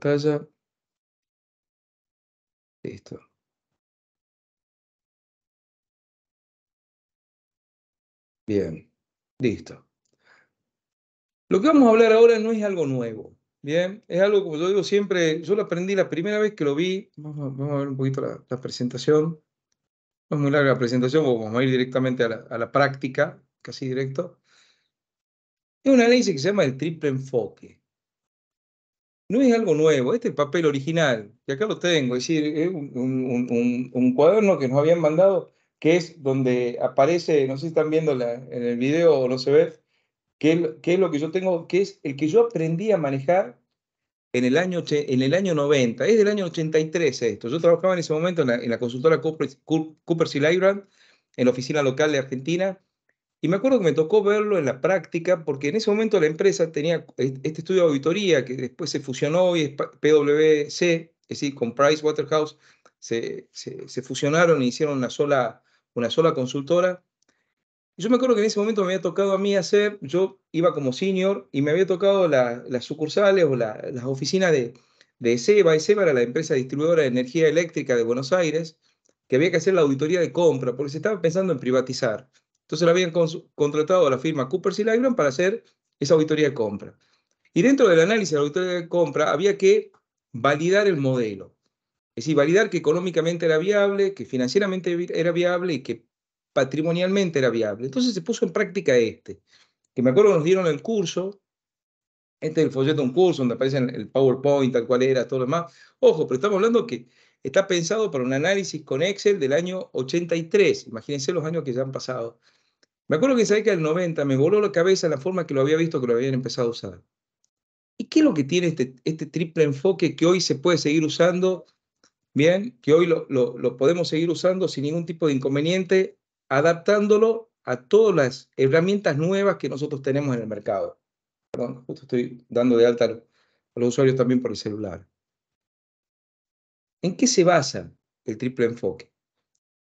pantalla. Listo. Bien, listo. Lo que vamos a hablar ahora no es algo nuevo, ¿bien? Es algo, como yo digo siempre, yo lo aprendí la primera vez que lo vi. Vamos a, ver un poquito la, presentación. No es muy larga la presentación, vamos a ir directamente a la, a la práctica, casi directo. Es una análisis que se llama el triple enfoque no es algo nuevo, este es papel original, que acá lo tengo, es decir, es un, cuaderno que nos habían mandado, que es donde aparece, no sé si están viendo en el video o no se ve, que, es lo que yo tengo, que es el que yo aprendí a manejar en el año, en el año 90, es del año 83 esto, yo trabajaba en ese momento en la, consultora Cooper, en la oficina local de Argentina, y me acuerdo que me tocó verlo en la práctica, porque en ese momento la empresa tenía e-, este estudio de auditoría que después se fusionó y PwC, es decir, con Pricewaterhouse, se, se, fusionaron e hicieron una sola, una sola consultora. yo me acuerdo que en ese momento me había tocado a mí hacer, yo iba como senior y me había tocado las sucursales o las oficinas de, de ESEBA. ESEBA era la empresa distribuidora de energía eléctrica de Buenos Aires, que había que hacer la auditoría de compra, porque se estaba pensando en privatizar. Entonces lo habían contratado a la firma Coopers y Libran para hacer esa auditoría de compra. Y dentro del análisis de la auditoría de compra había que validar el modelo. Es decir, validar que económicamente era viable, que financieramente era viable y que patrimonialmente era viable. Entonces se puso en práctica este, que me acuerdo nos dieron el curso, este es el folleto de un curso donde aparece el PowerPoint, tal cual era, todo lo demás. Ojo, pero estamos hablando que está pensado para un análisis con Excel del año 83. Imagínense los años que ya han pasado. Me acuerdo que sabía que el 90 me voló la cabeza la forma que lo había visto, que lo habían empezado a usar. ¿Y qué es lo que tiene este, este triple enfoque que hoy se puede seguir usando? Bien, que hoy lo, lo podemos seguir usando sin ningún tipo de inconveniente, adaptándolo a todas las herramientas nuevas que nosotros tenemos en el mercado. Perdón, justo estoy dando de alta a los usuarios también por el celular. ¿En qué se basa el triple enfoque?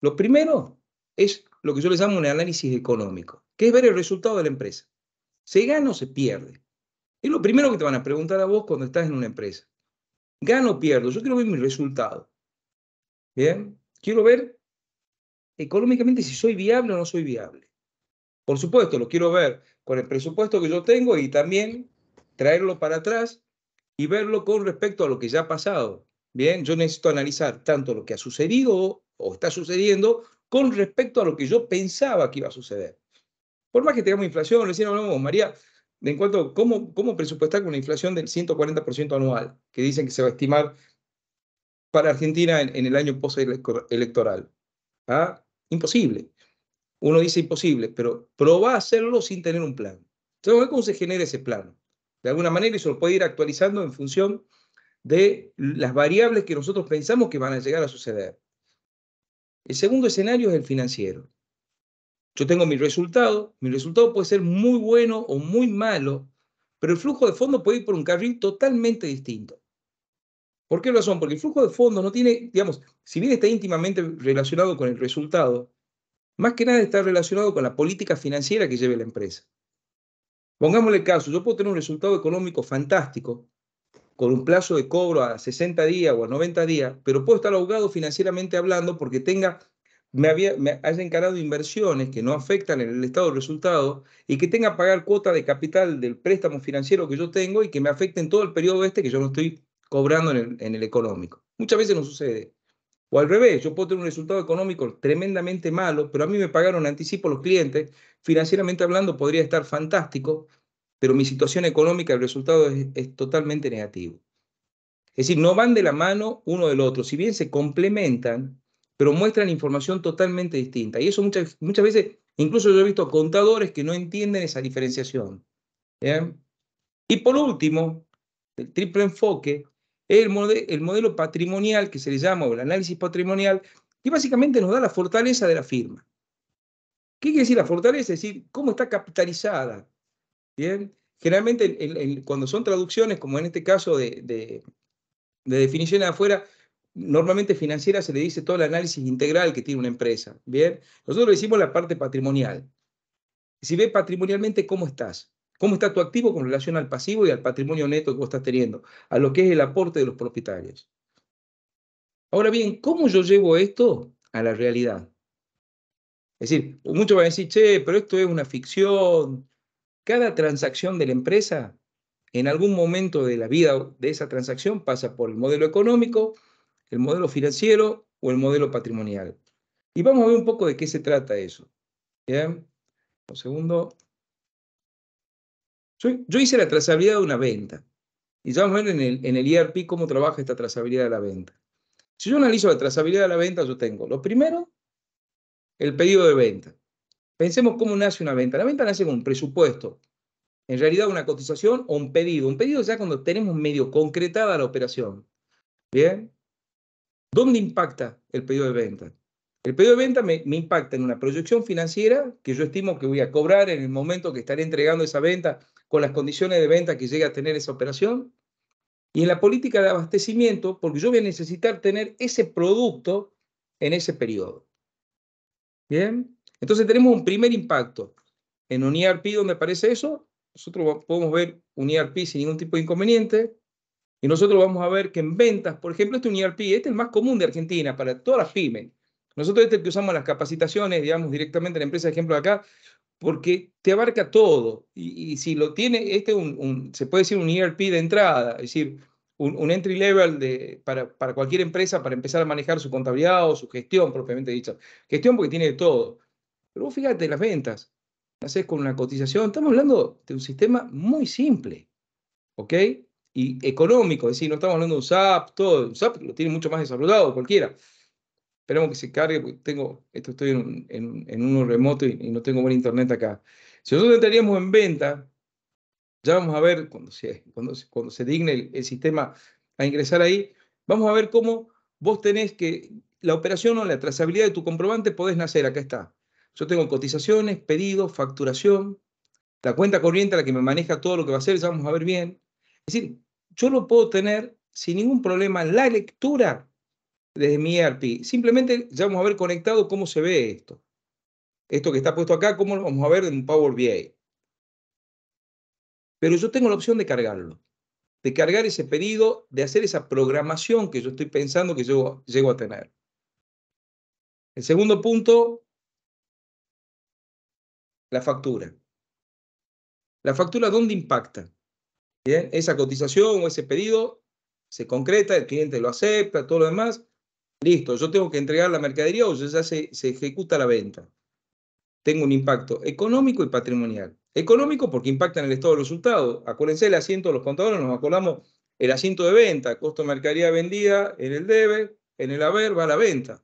Lo primero es lo que yo les llamo un análisis económico, que es ver el resultado de la empresa. ¿Se gana o se pierde? Es lo primero que te van a preguntar a vos cuando estás en una empresa. ¿Gano o pierdo? Yo quiero ver mi resultado. ¿Bien? Quiero ver económicamente si soy viable o no soy viable. Por supuesto, lo quiero ver con el presupuesto que yo tengo y también traerlo para atrás y verlo con respecto a lo que ya ha pasado. Bien, yo necesito analizar tanto lo que ha sucedido o está sucediendo con respecto a lo que yo pensaba que iba a suceder. Por más que tengamos inflación, recién hablamos, María, de en cuanto cómo, cómo presupuestar con una inflación del 140% anual, que dicen que se va a estimar para Argentina en, el año postelectoral. ¿Ah? Imposible. Uno dice imposible, pero probá a hacerlo sin tener un plan. Entonces, cómo se genera ese plan? De alguna manera, eso lo puede ir actualizando en función de las variables que nosotros pensamos que van a llegar a suceder. El segundo escenario es el financiero. Yo tengo mi resultado, mi resultado puede ser muy bueno o muy malo, pero el flujo de fondos puede ir por un carril totalmente distinto. ¿Por qué razón? Porque el flujo de fondos no tiene, digamos, si bien está íntimamente relacionado con el resultado, más que nada está relacionado con la política financiera que lleve la empresa. Pongámosle el caso, yo puedo tener un resultado económico fantástico, con un plazo de cobro a 60 días o a 90 días, pero puedo estar ahogado financieramente hablando porque tenga, me, había, me haya encarado inversiones que no afectan en el estado de resultados y que tenga que pagar cuota de capital del préstamo financiero que yo tengo y que me afecte en todo el periodo este que yo no estoy cobrando en el, en económico. Muchas veces no sucede. O al revés, yo puedo tener un resultado económico tremendamente malo, pero a mí me pagaron anticipo los clientes, financieramente hablando podría estar fantástico, pero mi situación económica, el resultado es, totalmente negativo. Es decir, no van de la mano uno del otro, si bien se complementan, pero muestran información totalmente distinta. Y eso muchas, muchas veces, incluso yo he visto contadores que no entienden esa diferenciación. Y por último, el triple enfoque el, el modelo patrimonial que se le llama, o el análisis patrimonial, que básicamente nos da la fortaleza de la firma. ¿Qué quiere decir la fortaleza? Es decir, cómo está capitalizada, Bien, generalmente cuando son traducciones, como en este caso de, de, definición afuera, normalmente financiera se le dice todo el análisis integral que tiene una empresa. Bien, nosotros decimos la parte patrimonial. Si ve patrimonialmente cómo estás, cómo está tu activo con relación al pasivo y al patrimonio neto que vos estás teniendo, a lo que es el aporte de los propietarios. Ahora bien, ¿cómo yo llevo esto a la realidad? Es decir, muchos van a decir, che, pero esto es una ficción, cada transacción de la empresa, en algún momento de la vida de esa transacción, pasa por el modelo económico, el modelo financiero o el modelo patrimonial. Y vamos a ver un poco de qué se trata eso. ¿Bien? Un segundo. Yo, hice la trazabilidad de una venta. Y ya vamos a ver en el, en el ERP cómo trabaja esta trazabilidad de la venta. Si yo analizo la trazabilidad de la venta, yo tengo lo primero, el pedido de venta. Pensemos cómo nace una venta. La venta nace con un presupuesto, en realidad una cotización o un pedido. Un pedido ya cuando tenemos medio concretada la operación. ¿Bien? ¿Dónde impacta el pedido de venta? El pedido de venta me, me, impacta en una proyección financiera que yo estimo que voy a cobrar en el momento que estaré entregando esa venta con las condiciones de venta que llegue a tener esa operación. Y en la política de abastecimiento, porque yo voy a necesitar tener ese producto en ese periodo. ¿Bien? Entonces tenemos un primer impacto. En un ERP donde aparece eso, nosotros podemos ver un ERP sin ningún tipo de inconveniente. Y nosotros vamos a ver que en ventas, por ejemplo, este es un ERP, este es el más común de Argentina para todas las pymes. Nosotros este es el que usamos en las capacitaciones, digamos, directamente en la empresa, de ejemplo de acá, porque te abarca todo. Y, si lo tiene, este un, un, se puede decir un ERP de entrada, es decir, un, un entry level de, para, para, cualquier empresa para empezar a manejar su contabilidad o su gestión propiamente dicha. Gestión porque tiene de todo. Pero vos fíjate, las ventas, haces con una cotización, estamos hablando de un sistema muy simple, ¿ok? Y económico, es decir, no estamos hablando de un SAP, todo, un SAP lo tiene mucho más desarrollado cualquiera. Esperemos que se cargue, porque tengo, esto estoy en, uno remoto y, no tengo buen internet acá. Si nosotros entraríamos en venta, ya vamos a ver cuando se, cuando, cuando se digne el, el sistema a ingresar ahí, vamos a ver cómo vos tenés que la operación o la trazabilidad de tu comprobante podés nacer, acá está, yo tengo cotizaciones, pedidos, facturación, la cuenta corriente a la que me maneja todo lo que va a hacer, ya vamos a ver bien. Es decir, yo lo puedo tener sin ningún problema la lectura desde mi ERP. Simplemente ya vamos a ver conectado cómo se ve esto. Esto que está puesto acá, cómo lo vamos a ver en Power BI. Pero yo tengo la opción de cargarlo, de cargar ese pedido, de hacer esa programación que yo estoy pensando que yo llego a tener. El segundo punto la factura. ¿La factura dónde impacta? ¿Bien? Esa cotización o ese pedido se concreta, el cliente lo acepta, todo lo demás. Listo, yo tengo que entregar la mercadería o ya se, ejecuta la venta. Tengo un impacto económico y patrimonial. Económico porque impacta en el estado de resultados. Acuérdense el asiento de los contadores, nos acordamos el asiento de venta, costo de mercadería vendida en el debe, en el haber va a la venta.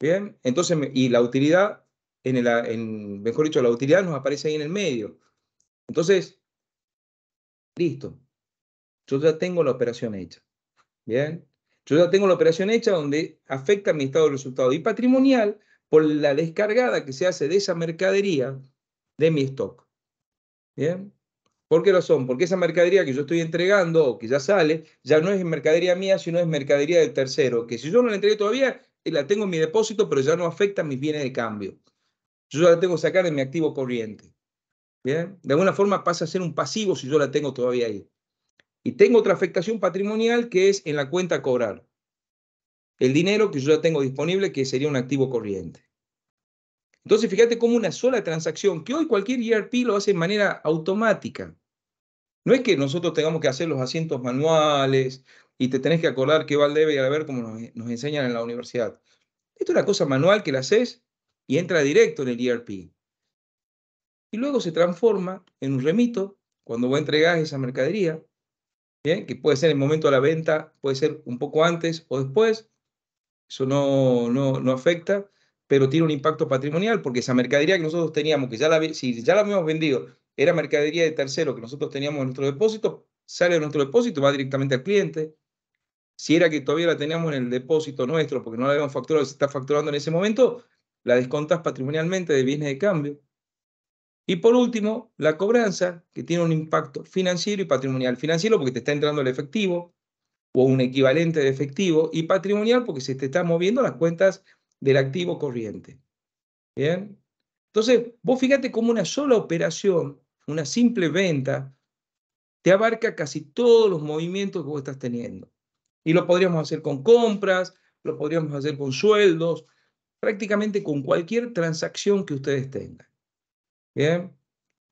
Bien, entonces, y la utilidad en en, mejor dicho, la utilidad nos aparece ahí en el medio. Entonces, listo. Yo ya tengo la operación hecha. Bien. Yo ya tengo la operación hecha donde afecta mi estado de resultado y patrimonial por la descargada que se hace de esa mercadería de mi stock. Bien. ¿Por qué lo son? Porque esa mercadería que yo estoy entregando o que ya sale, ya no es mercadería mía, sino es mercadería del tercero, que si yo no la entregué todavía, eh, la tengo en mi depósito, pero ya no afecta mis bienes de cambio yo ya la tengo que sacar de mi activo corriente. ¿Bien? De alguna forma pasa a ser un pasivo si yo la tengo todavía ahí. Y tengo otra afectación patrimonial que es en la cuenta cobrar. El dinero que yo ya tengo disponible, que sería un activo corriente. Entonces, fíjate cómo una sola transacción, que hoy cualquier ERP lo hace de manera automática. No es que nosotros tengamos que hacer los asientos manuales y te tenés que acordar qué va al debe y al haber, como nos, nos enseñan en la universidad. Esto es una cosa manual que la haces y entra directo en el ERP. Y luego se transforma en un remito cuando a entregar esa mercadería, ¿bien? que puede ser en el momento de la venta, puede ser un poco antes o después, eso no, no, no afecta, pero tiene un impacto patrimonial porque esa mercadería que nosotros teníamos, que ya la, si ya la habíamos vendido, era mercadería de tercero que nosotros teníamos en nuestro depósito, sale de nuestro depósito, va directamente al cliente. Si era que todavía la teníamos en el depósito nuestro porque no la habíamos facturado, se está facturando en ese momento, la descontas patrimonialmente de bienes de cambio. Y por último, la cobranza, que tiene un impacto financiero y patrimonial. Financiero porque te está entrando el efectivo o un equivalente de efectivo y patrimonial porque se te está moviendo las cuentas del activo corriente. ¿Bien? Entonces, vos fíjate cómo una sola operación, una simple venta, te abarca casi todos los movimientos que vos estás teniendo. Y lo podríamos hacer con compras, lo podríamos hacer con sueldos, prácticamente con cualquier transacción que ustedes tengan. Bien.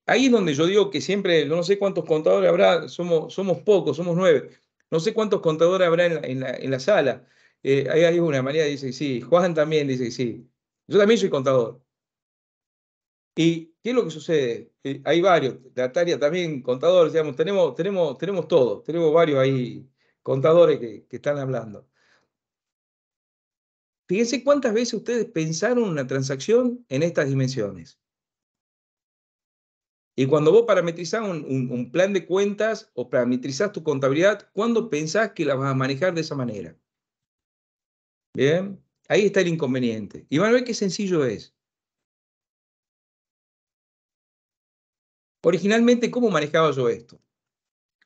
Ahí es donde yo digo que siempre, no sé cuántos contadores habrá, somos, somos pocos, somos nueve, no sé cuántos contadores habrá en la, sala. Eh, ahí hay una, María dice sí, Juan también dice sí. Yo también soy contador. ¿Y qué es lo que sucede? Eh, hay varios, la también, contador, tenemos, tenemos, tenemos todos, tenemos varios ahí, contadores que, que están hablando. Fíjense cuántas veces ustedes pensaron una transacción en estas dimensiones. Y cuando vos parametrizás un, plan de cuentas o parametrizás tu contabilidad, ¿cuándo pensás que la vas a manejar de esa manera? Bien, ahí está el inconveniente. Y van a ver qué sencillo es. Originalmente, ¿cómo manejaba yo esto?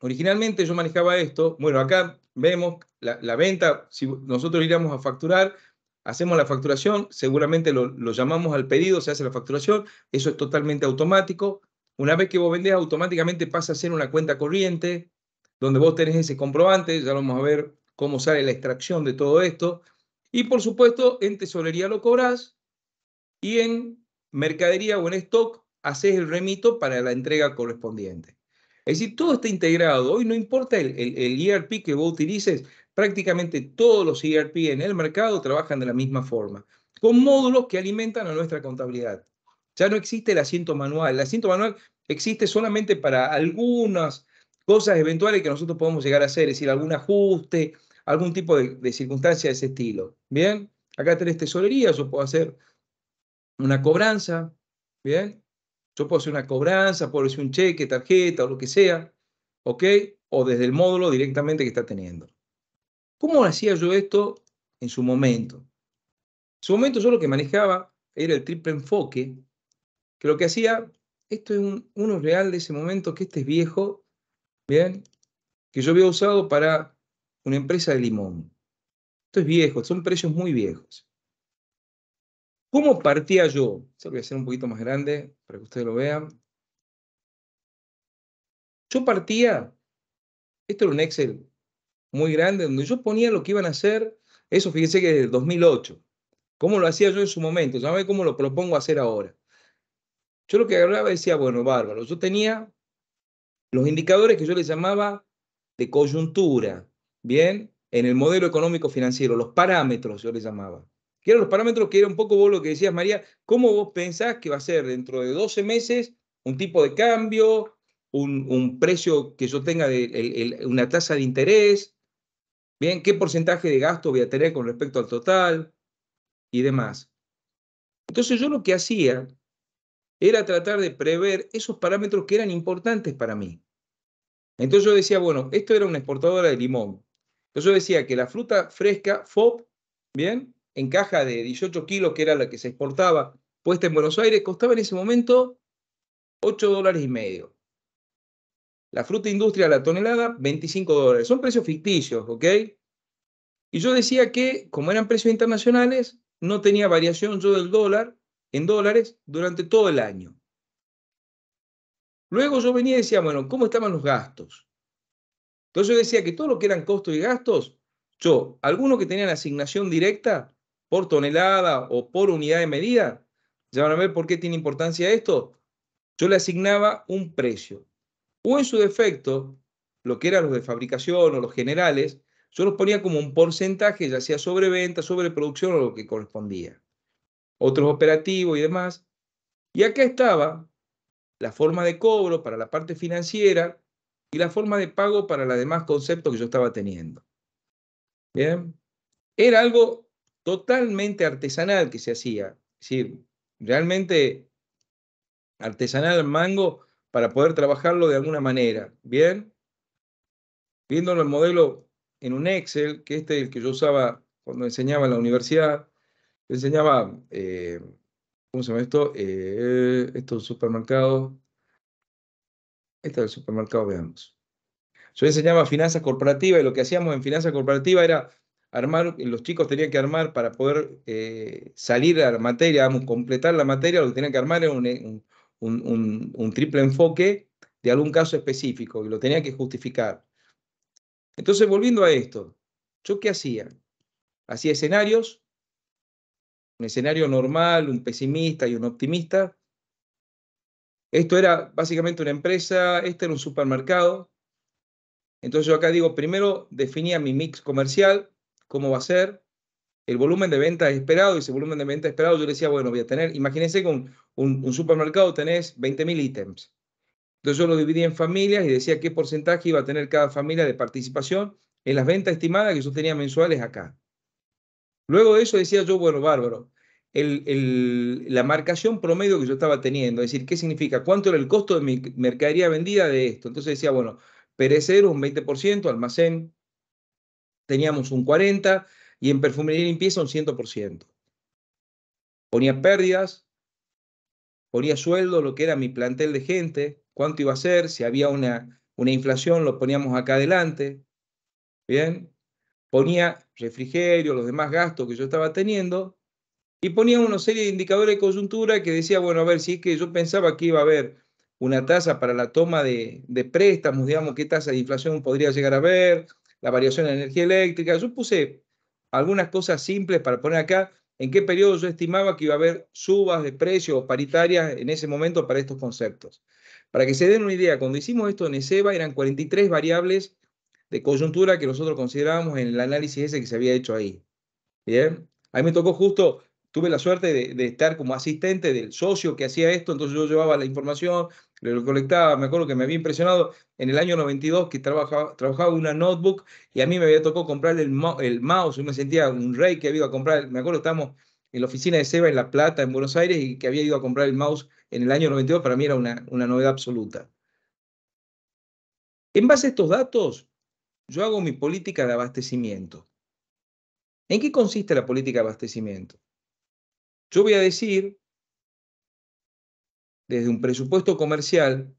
Originalmente yo manejaba esto. Bueno, acá vemos la, la venta. Si nosotros íbamos a facturar, hacemos la facturación, seguramente lo, llamamos al pedido, se hace la facturación, eso es totalmente automático. Una vez que vos vendés, automáticamente pasa a ser una cuenta corriente, donde vos tenés ese comprobante, ya vamos a ver cómo sale la extracción de todo esto. Y por supuesto, en tesorería lo cobras y en mercadería o en stock haces el remito para la entrega correspondiente. Es decir, todo está integrado. Hoy no importa el, el, el ERP que vos utilices, Prácticamente todos los ERP en el mercado trabajan de la misma forma, con módulos que alimentan a nuestra contabilidad. Ya no existe el asiento manual. El asiento manual existe solamente para algunas cosas eventuales que nosotros podemos llegar a hacer, es decir, algún ajuste, algún tipo de, circunstancia de ese estilo. Bien, acá tenés tesorería, yo puedo hacer una cobranza, bien, yo puedo hacer una cobranza, puedo hacer un cheque, tarjeta o lo que sea, ¿ok? O desde el módulo directamente que está teniendo. ¿Cómo hacía yo esto en su momento? En su momento yo lo que manejaba era el triple enfoque, que lo que hacía, esto es un, uno real de ese momento, que este es viejo, ¿bien? Que yo había usado para una empresa de limón. Esto es viejo, son precios muy viejos. ¿Cómo partía yo? Se lo voy a hacer un poquito más grande para que ustedes lo vean. Yo partía, esto era un Excel muy grande, donde yo ponía lo que iban a hacer, eso fíjense que el 2008, cómo lo hacía yo en su momento, ya cómo lo propongo hacer ahora. Yo lo que agarraba decía, bueno, bárbaro, yo tenía los indicadores que yo les llamaba de coyuntura, ¿bien? En el modelo económico financiero, los parámetros yo les llamaba. Que eran los parámetros que era un poco vos lo que decías, María, ¿cómo vos pensás que va a ser dentro de 12 meses un tipo de cambio, un, precio que yo tenga, de, una tasa de interés, Bien, ¿qué porcentaje de gasto voy a tener con respecto al total? Y demás. Entonces yo lo que hacía era tratar de prever esos parámetros que eran importantes para mí. Entonces yo decía, bueno, esto era una exportadora de limón. Entonces yo decía que la fruta fresca, FOB, bien, en caja de 18 kilos, que era la que se exportaba, puesta en Buenos Aires, costaba en ese momento 8 dólares y medio. La fruta industria a la tonelada, 25 dólares. Son precios ficticios, ¿ok? Y yo decía que, como eran precios internacionales, no tenía variación yo del dólar en dólares durante todo el año. Luego yo venía y decía, bueno, ¿cómo estaban los gastos? Entonces yo decía que todo lo que eran costos y gastos, yo, algunos que tenían asignación directa por tonelada o por unidad de medida, ya van a ver por qué tiene importancia esto, yo le asignaba un precio. O en su defecto, lo que eran los de fabricación o los generales, yo los ponía como un porcentaje, ya sea sobreventa, producción o lo que correspondía. Otros operativos y demás. Y acá estaba la forma de cobro para la parte financiera y la forma de pago para los demás conceptos que yo estaba teniendo. Bien. Era algo totalmente artesanal que se hacía. Es decir, realmente artesanal mango para poder trabajarlo de alguna manera. Bien, viéndolo el modelo en un Excel, que este es el que yo usaba cuando enseñaba en la universidad, enseñaba, eh, ¿cómo se llama esto? Eh, esto es un supermercado. Este es el supermercado, veamos. Yo enseñaba finanzas corporativas y lo que hacíamos en finanzas corporativas era armar, los chicos tenían que armar para poder eh, salir a la materia, vamos, completar la materia, lo que tenían que armar era un, un, triple enfoque de algún caso específico y lo tenía que justificar. Entonces, volviendo a esto, ¿yo qué hacía? Hacía escenarios, un escenario normal, un pesimista y un optimista. Esto era básicamente una empresa, este era un supermercado. Entonces yo acá digo, primero definía mi mix comercial, cómo va a ser, el volumen de venta esperado, y ese volumen de venta esperado yo le decía, bueno, voy a tener, imagínense con un, un supermercado tenés 20.000 ítems. Entonces yo lo dividí en familias y decía qué porcentaje iba a tener cada familia de participación en las ventas estimadas que yo tenía mensuales acá. Luego de eso decía yo, bueno, bárbaro, el, la marcación promedio que yo estaba teniendo, es decir, ¿qué significa? ¿Cuánto era el costo de mi mercadería vendida de esto? Entonces decía, bueno, perecer un 20%, almacén teníamos un 40%, y en perfumería y limpieza un 100%. Ponía pérdidas, ponía sueldo, lo que era mi plantel de gente, cuánto iba a ser, si había una, una inflación, lo poníamos acá adelante. Bien, ponía refrigerio, los demás gastos que yo estaba teniendo, y ponía una serie de indicadores de coyuntura que decía, bueno, a ver, si es que yo pensaba que iba a haber una tasa para la toma de, de préstamos, digamos, qué tasa de inflación podría llegar a haber, la variación de energía eléctrica, yo puse algunas cosas simples para poner acá, en qué periodo yo estimaba que iba a haber subas de precios paritarias en ese momento para estos conceptos. Para que se den una idea, cuando hicimos esto en ESEBA eran 43 variables de coyuntura que nosotros considerábamos en el análisis ese que se había hecho ahí. Bien, ahí me tocó justo, tuve la suerte de estar como asistente del socio que hacía esto, entonces yo llevaba la información, le recolectaba, me acuerdo que me había impresionado en el año 92 que trabajaba, trabajaba una notebook y a mí me había tocado comprar el, mouse, yo me sentía un rey que había ido a comprar, me acuerdo estábamos en la oficina de Seba en La Plata, en Buenos Aires, y que había ido a comprar el mouse en el año 92, para mí era una, una novedad absoluta. En base a estos datos, yo hago mi política de abastecimiento. ¿En qué consiste la política de abastecimiento? Yo voy a decir desde un presupuesto comercial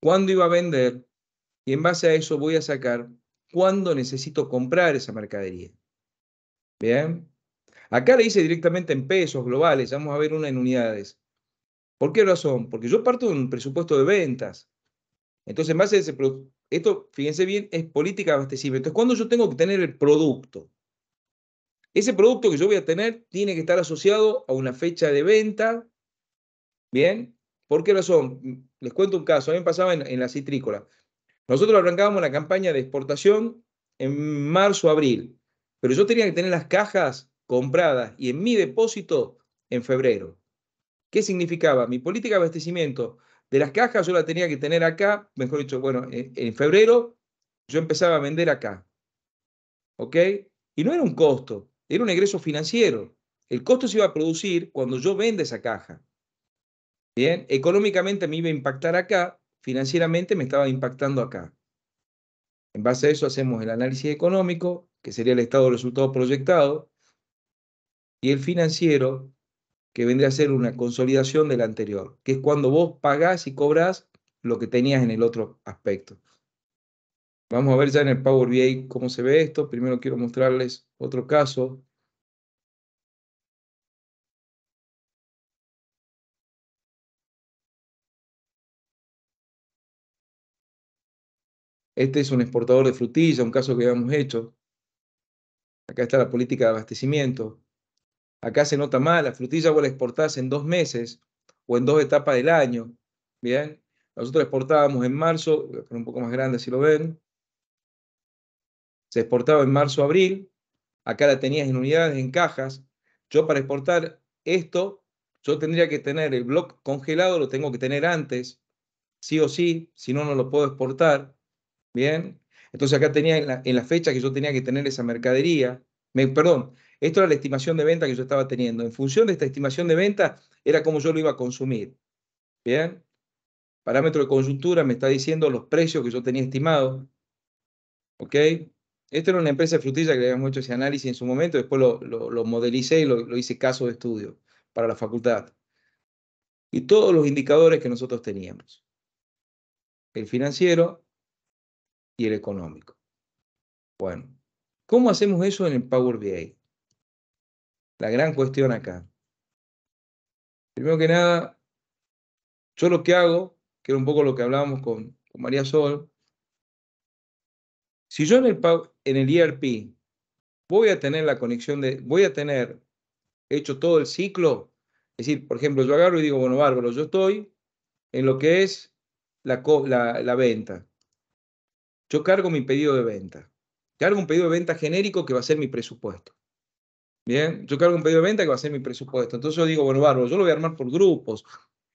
cuándo iba a vender y en base a eso voy a sacar cuándo necesito comprar esa mercadería. Bien. Acá le hice directamente en pesos globales, vamos a ver una en unidades. ¿Por qué razón? Porque yo parto de un presupuesto de ventas. Entonces, en base a ese esto, fíjense bien, es política de abastecimiento. Entonces cuando yo tengo que tener el producto. Ese producto que yo voy a tener tiene que estar asociado a una fecha de venta ¿Bien? ¿Por qué razón? Les cuento un caso. A mí me pasaba en, la citrícola. Nosotros arrancábamos la campaña de exportación en marzo, abril, pero yo tenía que tener las cajas compradas y en mi depósito en febrero. ¿Qué significaba? Mi política de abastecimiento de las cajas yo la tenía que tener acá, mejor dicho, bueno, eh, en, febrero yo empezaba a vender acá. ¿Ok? Y no era un costo, era un egreso financiero. El costo se iba a producir cuando yo venda esa caja. Bien, económicamente me iba a impactar acá, financieramente me estaba impactando acá. En base a eso hacemos el análisis económico, que sería el estado de resultados proyectado, y el financiero, que vendría a ser una consolidación del anterior, que es cuando vos pagás y cobrás lo que tenías en el otro aspecto. Vamos a ver ya en el Power BI cómo se ve esto. Primero quiero mostrarles otro caso Este es un exportador de frutilla, un caso que habíamos hecho. Acá está la política de abastecimiento. Acá se nota mal, la frutilla vos la exportás en dos meses o en dos etapas del año. Bien, nosotros exportábamos en marzo, un poco más grande si lo ven. Se exportaba en marzo, abril. Acá la tenías en unidades, en cajas. Yo para exportar esto, yo tendría que tener el bloque congelado, lo tengo que tener antes, sí o sí, si no, no lo puedo exportar. Bien, entonces acá tenía en la, fecha que yo tenía que tener esa mercadería, me, perdón, esto era la estimación de venta que yo estaba teniendo. En función de esta estimación de venta era como yo lo iba a consumir. Bien, parámetro de conjuntura me está diciendo los precios que yo tenía estimados ¿Ok? Esta era una empresa frutilla que le habíamos hecho ese análisis en su momento, después lo, lo, modelicé y lo, hice caso de estudio para la facultad. Y todos los indicadores que nosotros teníamos. El financiero, y el económico. Bueno, ¿cómo hacemos eso en el Power BI? La gran cuestión acá. Primero que nada, yo lo que hago, que era un poco lo que hablábamos con, María Sol, si yo en el, ERP e voy a tener la conexión de, voy a tener hecho todo el ciclo, es decir, por ejemplo, yo agarro y digo, bueno, bárbaro, yo estoy en lo que es la, la, la venta. Yo cargo mi pedido de venta. Cargo un pedido de venta genérico que va a ser mi presupuesto. Bien, yo cargo un pedido de venta que va a ser mi presupuesto. Entonces yo digo, bueno, bárbaro, yo lo voy a armar por grupos.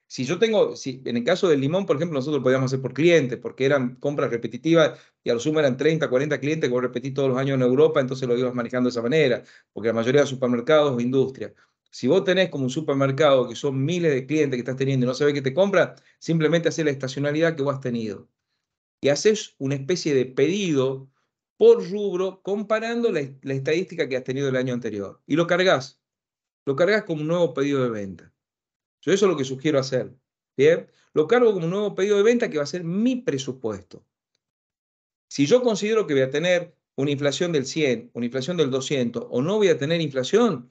Si yo tengo, si en el caso del limón, por ejemplo, nosotros lo podíamos hacer por clientes, porque eran compras repetitivas y a lo sumo eran 30, 40 clientes que vos repetís todos los años en Europa, entonces lo ibas manejando de esa manera, porque la mayoría de supermercados o industria. Si vos tenés como un supermercado que son miles de clientes que estás teniendo y no sabés qué te compra, simplemente hace la estacionalidad que vos has tenido y haces una especie de pedido por rubro comparando la, estadística que has tenido el año anterior y lo cargas. Lo cargas como un nuevo pedido de venta. Yo eso es lo que sugiero hacer. ¿bien? Lo cargo como un nuevo pedido de venta que va a ser mi presupuesto. Si yo considero que voy a tener una inflación del 100, una inflación del 200 o no voy a tener inflación,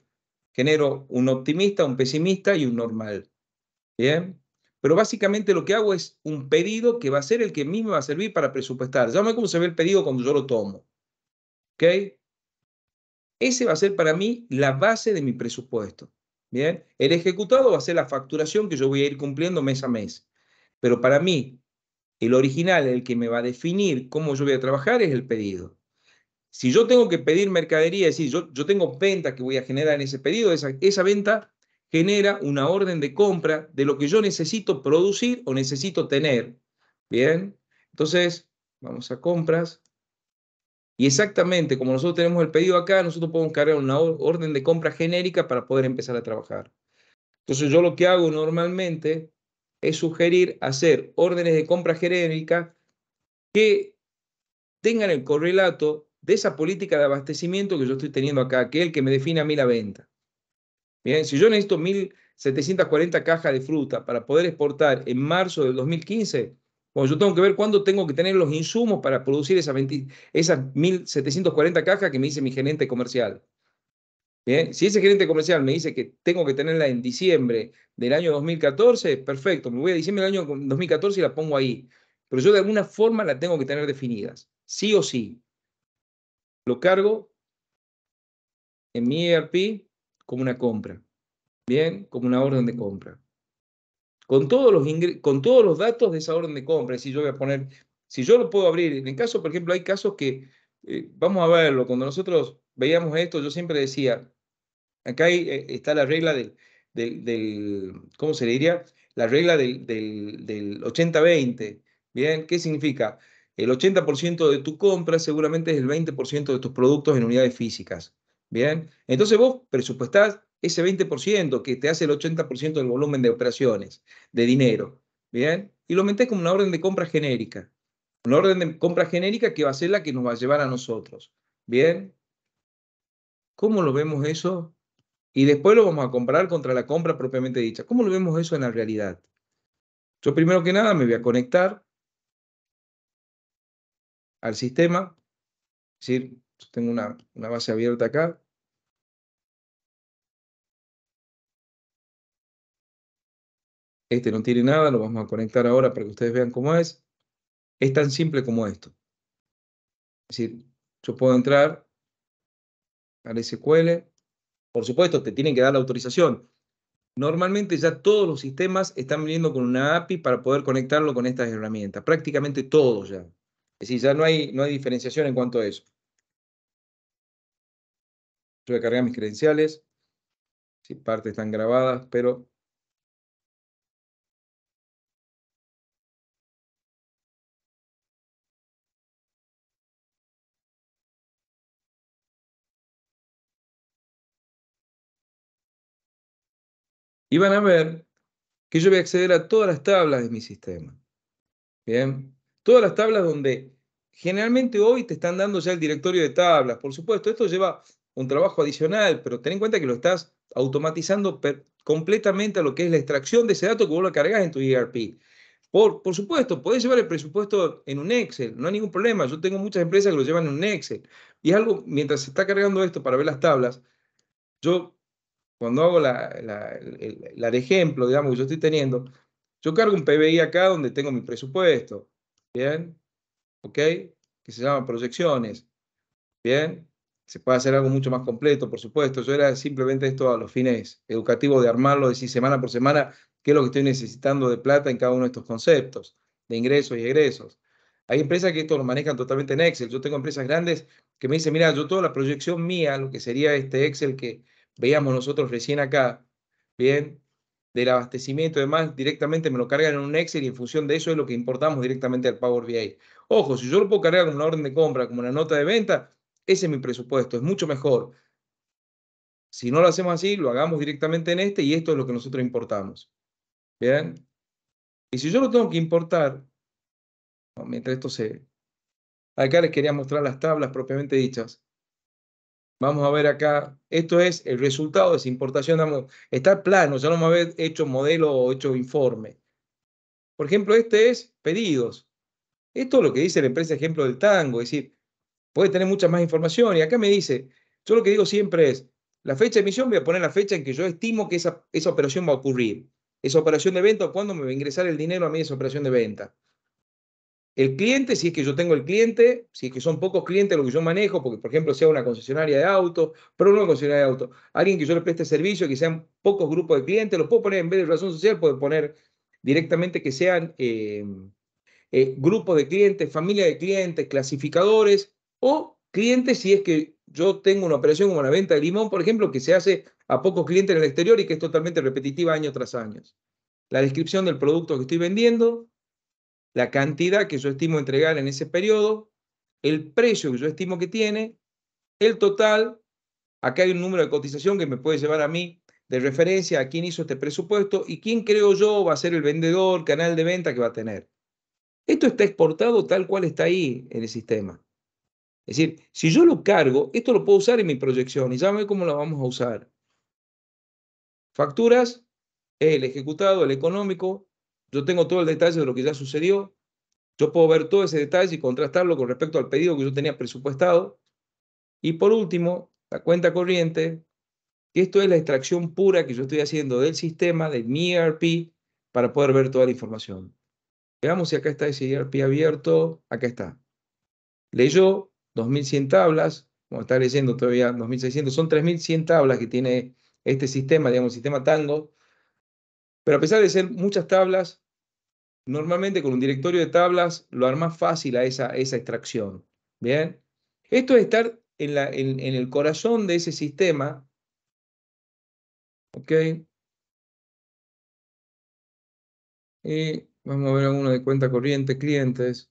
genero un optimista, un pesimista y un normal. ¿Bien? pero básicamente lo que hago es un pedido que va a ser el que a mí me va a servir para presupuestar. Ya me cómo se ve el pedido cuando yo lo tomo. ¿Ok? Ese va a ser para mí la base de mi presupuesto. Bien, el ejecutado va a ser la facturación que yo voy a ir cumpliendo mes a mes. Pero para mí, el original, el que me va a definir cómo yo voy a trabajar, es el pedido. Si yo tengo que pedir mercadería, es decir, yo, tengo venta que voy a generar en ese pedido, esa venta genera una orden de compra de lo que yo necesito producir o necesito tener. Bien, entonces vamos a compras. Y exactamente como nosotros tenemos el pedido acá, nosotros podemos cargar una orden de compra genérica para poder empezar a trabajar. Entonces yo lo que hago normalmente es sugerir hacer órdenes de compra genérica que tengan el correlato de esa política de abastecimiento que yo estoy teniendo acá, que el que me define a mí la venta. Bien, si yo necesito 1.740 cajas de fruta para poder exportar en marzo del 2015, bueno, yo tengo que ver cuándo tengo que tener los insumos para producir esas, 1.740 cajas que me dice mi gerente comercial. Bien, si ese gerente comercial me dice que tengo que tenerla en diciembre del año 2014, perfecto, me voy a diciembre del año 2014 y la pongo ahí. Pero yo de alguna forma la tengo que tener definidas, sí o sí. Lo cargo en mi ERP como una compra, ¿bien? Como una orden de compra. Con todos los, con todos los datos de esa orden de compra, si yo voy a poner, si yo lo puedo abrir, en el caso, por ejemplo, hay casos que, eh, vamos a verlo, cuando nosotros veíamos esto, yo siempre decía, acá eh, está la regla del, del, ¿cómo se le diría? La regla del, del 80-20, ¿bien? ¿Qué significa? El 80% de tu compra seguramente es el 20% de tus productos en unidades físicas. Bien, entonces vos presupuestás ese 20% que te hace el 80% del volumen de operaciones, de dinero, ¿bien? Y lo metés como una orden de compra genérica. Una orden de compra genérica que va a ser la que nos va a llevar a nosotros, ¿bien? ¿Cómo lo vemos eso? Y después lo vamos a comprar contra la compra propiamente dicha. ¿Cómo lo vemos eso en la realidad? Yo primero que nada me voy a conectar al sistema, es decir, tengo una, base abierta acá. Este no tiene nada, lo vamos a conectar ahora para que ustedes vean cómo es. Es tan simple como esto. Es decir, yo puedo entrar al SQL. Por supuesto, te tienen que dar la autorización. Normalmente ya todos los sistemas están viniendo con una API para poder conectarlo con estas herramientas. Prácticamente todos ya. Es decir, ya no hay, no hay diferenciación en cuanto a eso voy a cargar mis credenciales. Si partes están grabadas, pero y van a ver que yo voy a acceder a todas las tablas de mi sistema. Bien, todas las tablas donde generalmente hoy te están dando ya el directorio de tablas. Por supuesto, esto lleva un trabajo adicional, pero ten en cuenta que lo estás automatizando completamente a lo que es la extracción de ese dato que vos lo cargas en tu ERP. Por, por supuesto, puedes llevar el presupuesto en un Excel, no hay ningún problema. Yo tengo muchas empresas que lo llevan en un Excel. Y es algo, mientras se está cargando esto para ver las tablas, yo cuando hago la, de ejemplo, digamos, que yo estoy teniendo, yo cargo un PBI acá donde tengo mi presupuesto, ¿bien? ¿Ok? Que se llama proyecciones, ¿bien? se puede hacer algo mucho más completo, por supuesto. Yo era simplemente esto a los fines educativos de armarlo, decir semana por semana qué es lo que estoy necesitando de plata en cada uno de estos conceptos, de ingresos y egresos. Hay empresas que esto lo manejan totalmente en Excel. Yo tengo empresas grandes que me dicen, mira, yo toda la proyección mía, lo que sería este Excel que veíamos nosotros recién acá, bien, del abastecimiento y demás, directamente me lo cargan en un Excel y en función de eso es lo que importamos directamente al Power BI. Ojo, si yo lo puedo cargar como una orden de compra, como una nota de venta, ese es mi presupuesto, es mucho mejor. Si no lo hacemos así, lo hagamos directamente en este y esto es lo que nosotros importamos. ¿Bien? Y si yo lo tengo que importar, mientras esto se... Acá les quería mostrar las tablas propiamente dichas. Vamos a ver acá, esto es el resultado de esa importación. Está plano, ya no me habéis hecho modelo o hecho informe. Por ejemplo, este es pedidos. Esto es lo que dice la empresa ejemplo del tango, es decir, puede tener mucha más información. Y acá me dice, yo lo que digo siempre es, la fecha de emisión, voy a poner la fecha en que yo estimo que esa, esa operación va a ocurrir. Esa operación de venta, cuándo me va a ingresar el dinero a mí esa operación de venta. El cliente, si es que yo tengo el cliente, si es que son pocos clientes los que yo manejo, porque por ejemplo sea una concesionaria de autos, pero no una concesionaria de autos, alguien que yo le preste servicio, que sean pocos grupos de clientes, lo puedo poner en vez de razón social, puedo poner directamente que sean eh, eh, grupos de clientes, familia de clientes, clasificadores, o clientes, si es que yo tengo una operación como la venta de limón, por ejemplo, que se hace a pocos clientes en el exterior y que es totalmente repetitiva año tras año. La descripción del producto que estoy vendiendo, la cantidad que yo estimo entregar en ese periodo, el precio que yo estimo que tiene, el total, acá hay un número de cotización que me puede llevar a mí de referencia a quién hizo este presupuesto y quién creo yo va a ser el vendedor, canal de venta que va a tener. Esto está exportado tal cual está ahí en el sistema. Es decir, si yo lo cargo, esto lo puedo usar en mi proyección y ya ve cómo lo vamos a usar. Facturas, el ejecutado, el económico, yo tengo todo el detalle de lo que ya sucedió, yo puedo ver todo ese detalle y contrastarlo con respecto al pedido que yo tenía presupuestado. Y por último, la cuenta corriente, que esto es la extracción pura que yo estoy haciendo del sistema, de mi ERP, para poder ver toda la información. Veamos si acá está ese ERP abierto. Acá está. Leyó, 2.100 tablas, como está creciendo todavía 2.600, son 3.100 tablas que tiene este sistema, digamos, el sistema Tango. Pero a pesar de ser muchas tablas, normalmente con un directorio de tablas lo más fácil a esa, esa extracción. Bien, esto es estar en, la, en el corazón de ese sistema. Ok. Y vamos a ver uno de cuenta corriente, clientes.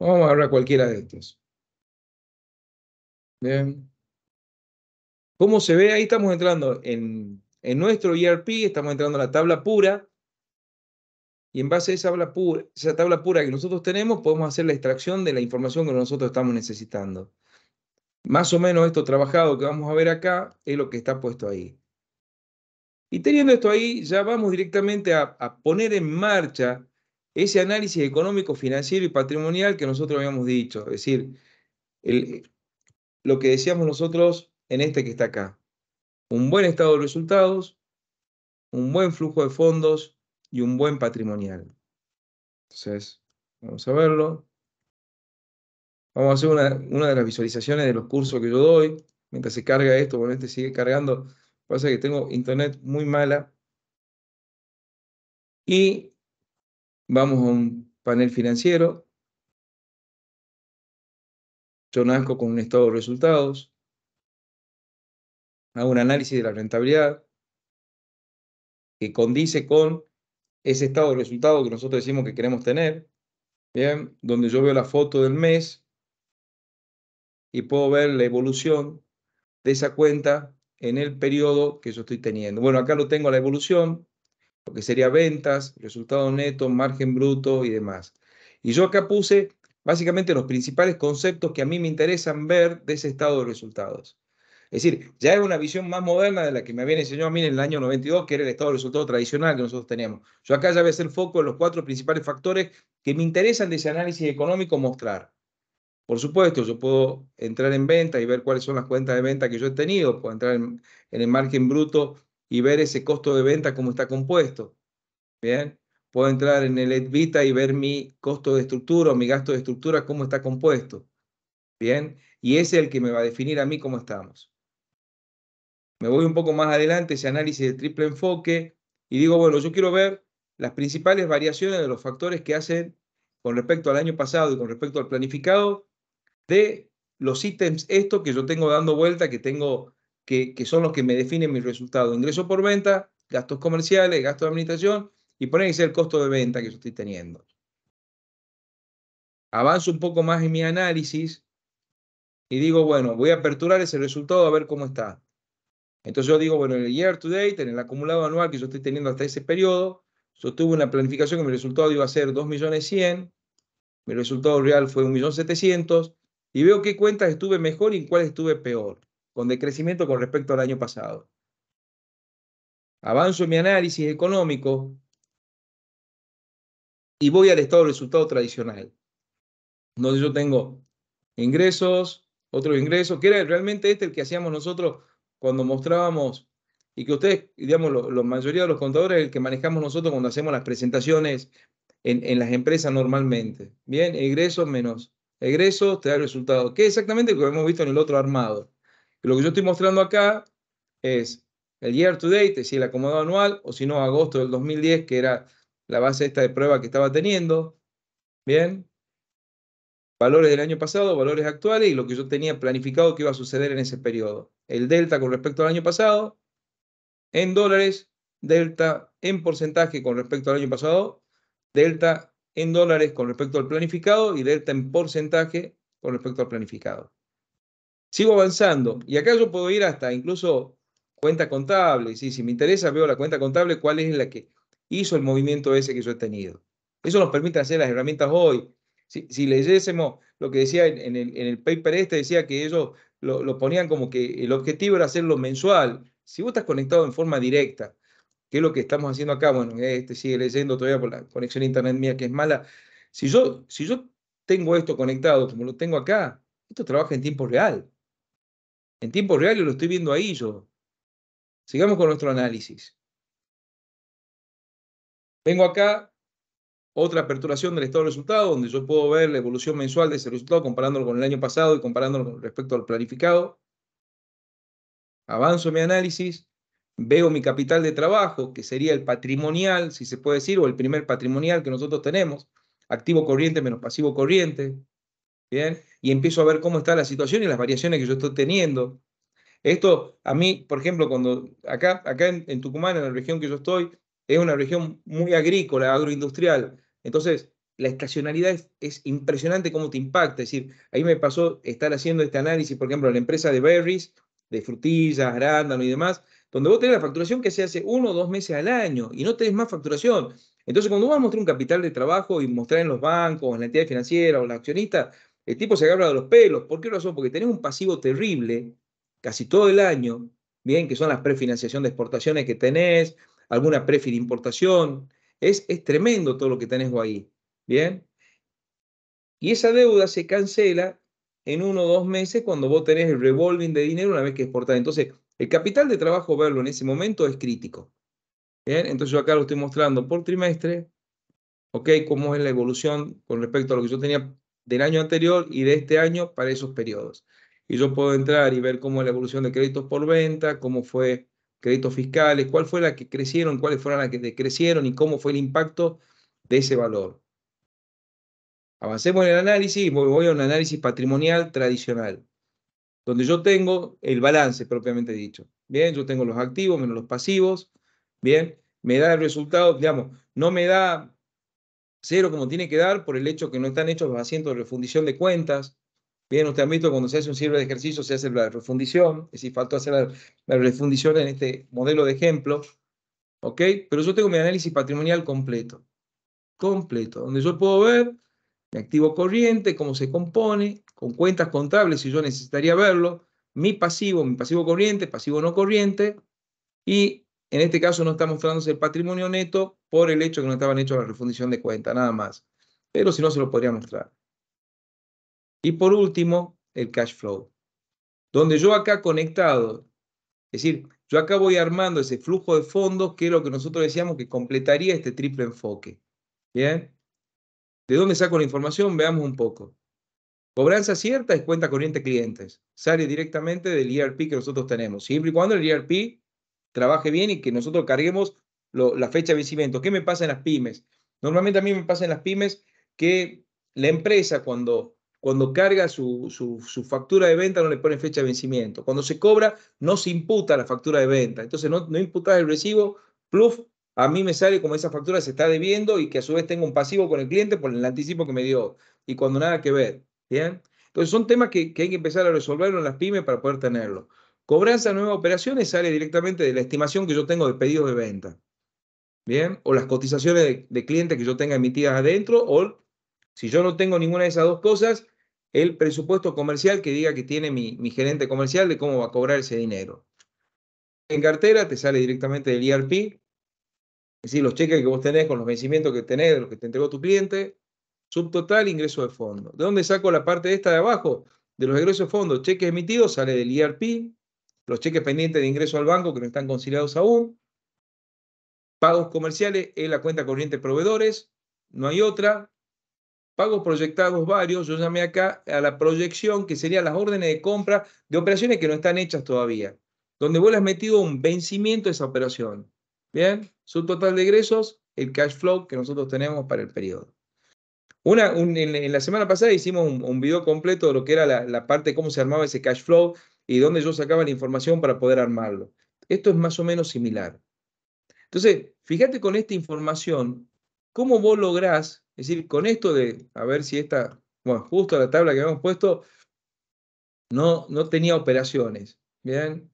Vamos a agarrar cualquiera de estos. Bien. ¿Cómo se ve? Ahí estamos entrando en, en nuestro ERP, estamos entrando a la tabla pura. Y en base a esa tabla, pura, tabla pura que nosotros tenemos, podemos hacer la extracción de la información que nosotros estamos necesitando. Más o menos esto trabajado que vamos a ver acá es lo que está puesto ahí. Y teniendo esto ahí, ya vamos directamente a, a poner en marcha ese análisis económico, financiero y patrimonial que nosotros habíamos dicho, es decir, lo que decíamos nosotros en este que está acá, un buen estado de resultados, un buen flujo de fondos y un buen patrimonial. Entonces, vamos a verlo. Vamos a hacer una, de las visualizaciones de los cursos que yo doy. Mientras se carga esto, bueno, este sigue cargando. Pasa que tengo internet muy mala. Y Vamos a un panel financiero. Yo nazco con un estado de resultados. Hago un análisis de la rentabilidad que condice con ese estado de resultados que nosotros decimos que queremos tener. Bien, donde yo veo la foto del mes y puedo ver la evolución de esa cuenta en el periodo que yo estoy teniendo. Bueno, acá lo tengo la evolución, lo que sería ventas, resultados netos, margen bruto y demás. Y yo acá puse básicamente los principales conceptos que a mí me interesan ver de ese estado de resultados. Es decir, ya es una visión más moderna de la que me habían enseñado a mí en el año 92, que era el estado de resultados tradicional que nosotros teníamos. Yo acá ya voy a hacer foco en los cuatro principales factores que me interesan de ese análisis económico mostrar. Por supuesto, yo puedo entrar en venta y ver cuáles son las cuentas de venta que yo he tenido, puedo entrar en el margen bruto y ver ese costo de venta cómo está compuesto. Bien, puedo entrar en el Edvita y ver mi costo de estructura o mi gasto de estructura cómo está compuesto. Bien, y ese es el que me va a definir a mí cómo estamos. Me voy un poco más adelante, ese análisis de triple enfoque, y digo, bueno, yo quiero ver las principales variaciones de los factores que hacen con respecto al año pasado y con respecto al planificado de los ítems estos que yo tengo dando vuelta, que tengo que, son los que me definen mi resultado. Ingreso por venta, gastos comerciales, gastos de administración y ponen que el costo de venta que yo estoy teniendo. Avanzo un poco más en mi análisis y digo, bueno, voy a aperturar ese resultado a ver cómo está. Entonces yo digo, bueno, en el year to date, en el acumulado anual que yo estoy teniendo hasta ese periodo, yo tuve una planificación que mi resultado iba a ser 2.100.000, mi resultado real fue 1.700.000 y veo qué cuentas estuve mejor y en cuáles estuve peor con decrecimiento con respecto al año pasado. Avanzo mi análisis económico y voy al estado de resultado tradicional, donde yo tengo ingresos, otros ingresos, que era realmente este el que hacíamos nosotros cuando mostrábamos y que ustedes, digamos, la mayoría de los contadores el que manejamos nosotros cuando hacemos las presentaciones en, en las empresas normalmente. Bien, ingresos menos egresos te da el resultado, que es exactamente lo que hemos visto en el otro armado. Lo que yo estoy mostrando acá es el year to date, es decir, el acomodado anual, o si no, agosto del 2010, que era la base esta de prueba que estaba teniendo. Bien. Valores del año pasado, valores actuales y lo que yo tenía planificado que iba a suceder en ese periodo. El delta con respecto al año pasado, en dólares, delta en porcentaje con respecto al año pasado, delta en dólares con respecto al planificado y delta en porcentaje con respecto al planificado. Sigo avanzando y acá yo puedo ir hasta incluso cuenta contable. si me interesa, veo la cuenta contable, cuál es la que hizo el movimiento ese que yo he tenido. Eso nos permite hacer las herramientas hoy. Si, leyésemos lo que decía en, el, paper este, decía que ellos lo, ponían como que el objetivo era hacerlo mensual. Si vos estás conectado en forma directa, que es lo que estamos haciendo acá, bueno, este sigue leyendo todavía por la conexión internet mía que es mala. Si yo, si yo tengo esto conectado como lo tengo acá, esto trabaja en tiempo real. En tiempo real lo estoy viendo ahí yo. Sigamos con nuestro análisis. Vengo acá, otra aperturación del estado de resultado, donde yo puedo ver la evolución mensual de ese resultado comparándolo con el año pasado y comparándolo con respecto al planificado. Avanzo mi análisis, veo mi capital de trabajo, que sería el patrimonial, si se puede decir, o el primer patrimonial que nosotros tenemos, activo corriente menos pasivo corriente, ¿bien? Y empiezo a ver cómo está la situación y las variaciones que yo estoy teniendo. Esto, a mí, por ejemplo, cuando acá, acá en, Tucumán, en la región que yo estoy, es una región muy agrícola, agroindustrial. Entonces, la estacionalidad es, impresionante cómo te impacta. Es decir, ahí me pasó estar haciendo este análisis, por ejemplo, en la empresa de berries, de frutillas, arándano y demás, donde vos tenés la facturación que se hace uno o dos meses al año y no tenés más facturación. Entonces, cuando vos vas a mostrar un capital de trabajo y mostrar en los bancos, en la entidad financiera o en la accionista, el tipo se agarra de los pelos. ¿Por qué razón? Porque tenés un pasivo terrible casi todo el año, bien, que son las prefinanciación de exportaciones que tenés, alguna de importación. Es, es tremendo todo lo que tenés ahí, bien. Y esa deuda se cancela en uno o dos meses cuando vos tenés el revolving de dinero una vez que exportás. Entonces, el capital de trabajo verlo en ese momento es crítico. Bien, entonces yo acá lo estoy mostrando por trimestre, ¿ok? Cómo es la evolución con respecto a lo que yo tenía del año anterior y de este año para esos periodos. Y yo puedo entrar y ver cómo es la evolución de créditos por venta, cómo fue créditos fiscales, cuál fue la que crecieron, cuáles fueron las que decrecieron y cómo fue el impacto de ese valor. Avancemos en el análisis y voy a un análisis patrimonial tradicional, donde yo tengo el balance propiamente dicho. Bien, yo tengo los activos menos los pasivos. Bien, me da el resultado, digamos, no me da cero como tiene que dar por el hecho que no están hechos los asientos de refundición de cuentas. Bien, usted ha visto cuando se hace un cierre de ejercicio se hace la refundición, es decir, faltó hacer la, la refundición en este modelo de ejemplo, ¿ok? Pero yo tengo mi análisis patrimonial completo, completo, donde yo puedo ver mi activo corriente, cómo se compone, con cuentas contables si yo necesitaría verlo, mi pasivo, mi pasivo corriente, pasivo no corriente, y en este caso no está mostrándose el patrimonio neto por el hecho que no estaban hechos la refundición de cuenta, nada más. Pero si no, se lo podría mostrar. Y por último, el cash flow. Donde yo acá conectado, es decir, yo acá voy armando ese flujo de fondos que es lo que nosotros decíamos que completaría este triple enfoque. ¿Bien? ¿De dónde saco la información? Veamos un poco. Cobranza cierta es cuenta corriente clientes. Sale directamente del ERP que nosotros tenemos. Siempre y cuando el ERP trabaje bien y que nosotros carguemos la fecha de vencimiento. ¿Qué me pasa en las pymes? Normalmente a mí me pasa en las pymes que la empresa cuando, cuando carga su, factura de venta no le pone fecha de vencimiento. Cuando se cobra no se imputa la factura de venta. Entonces no, no imputas el recibo, plus a mí me sale como esa factura se está debiendo y que a su vez tengo un pasivo con el cliente por el anticipo que me dio y cuando nada que ver. ¿Bien? Entonces son temas que, que hay que empezar a resolverlo en las pymes para poder tenerlo. Cobranza nuevas operaciones sale directamente de la estimación que yo tengo de pedidos de venta. ¿Bien? O las cotizaciones de, clientes que yo tenga emitidas adentro, o si yo no tengo ninguna de esas dos cosas, el presupuesto comercial que diga que tiene mi, gerente comercial de cómo va a cobrar ese dinero. En cartera te sale directamente del IRP, e es decir, los cheques que vos tenés con los vencimientos que tenés, de los que te entregó tu cliente, subtotal, ingreso de fondo. ¿De dónde saco la parte de esta de abajo? De los egresos de fondo, cheques emitidos sale del IRP. E los cheques pendientes de ingreso al banco que no están conciliados aún, pagos comerciales en la cuenta corriente de proveedores, no hay otra, pagos proyectados varios, yo llamé acá a la proyección que serían las órdenes de compra de operaciones que no están hechas todavía, donde vos le has metido un vencimiento a esa operación. Bien, Su total de egresos, el cash flow que nosotros tenemos para el periodo. Una, en, la semana pasada hicimos un, video completo de lo que era la, la parte de cómo se armaba ese cash flow, y dónde yo sacaba la información para poder armarlo. Esto es más o menos similar. Entonces, fíjate con esta información, cómo vos lográs, es decir, con esto de, a ver si esta, bueno, justo la tabla que habíamos puesto, no, no tenía operaciones. Bien,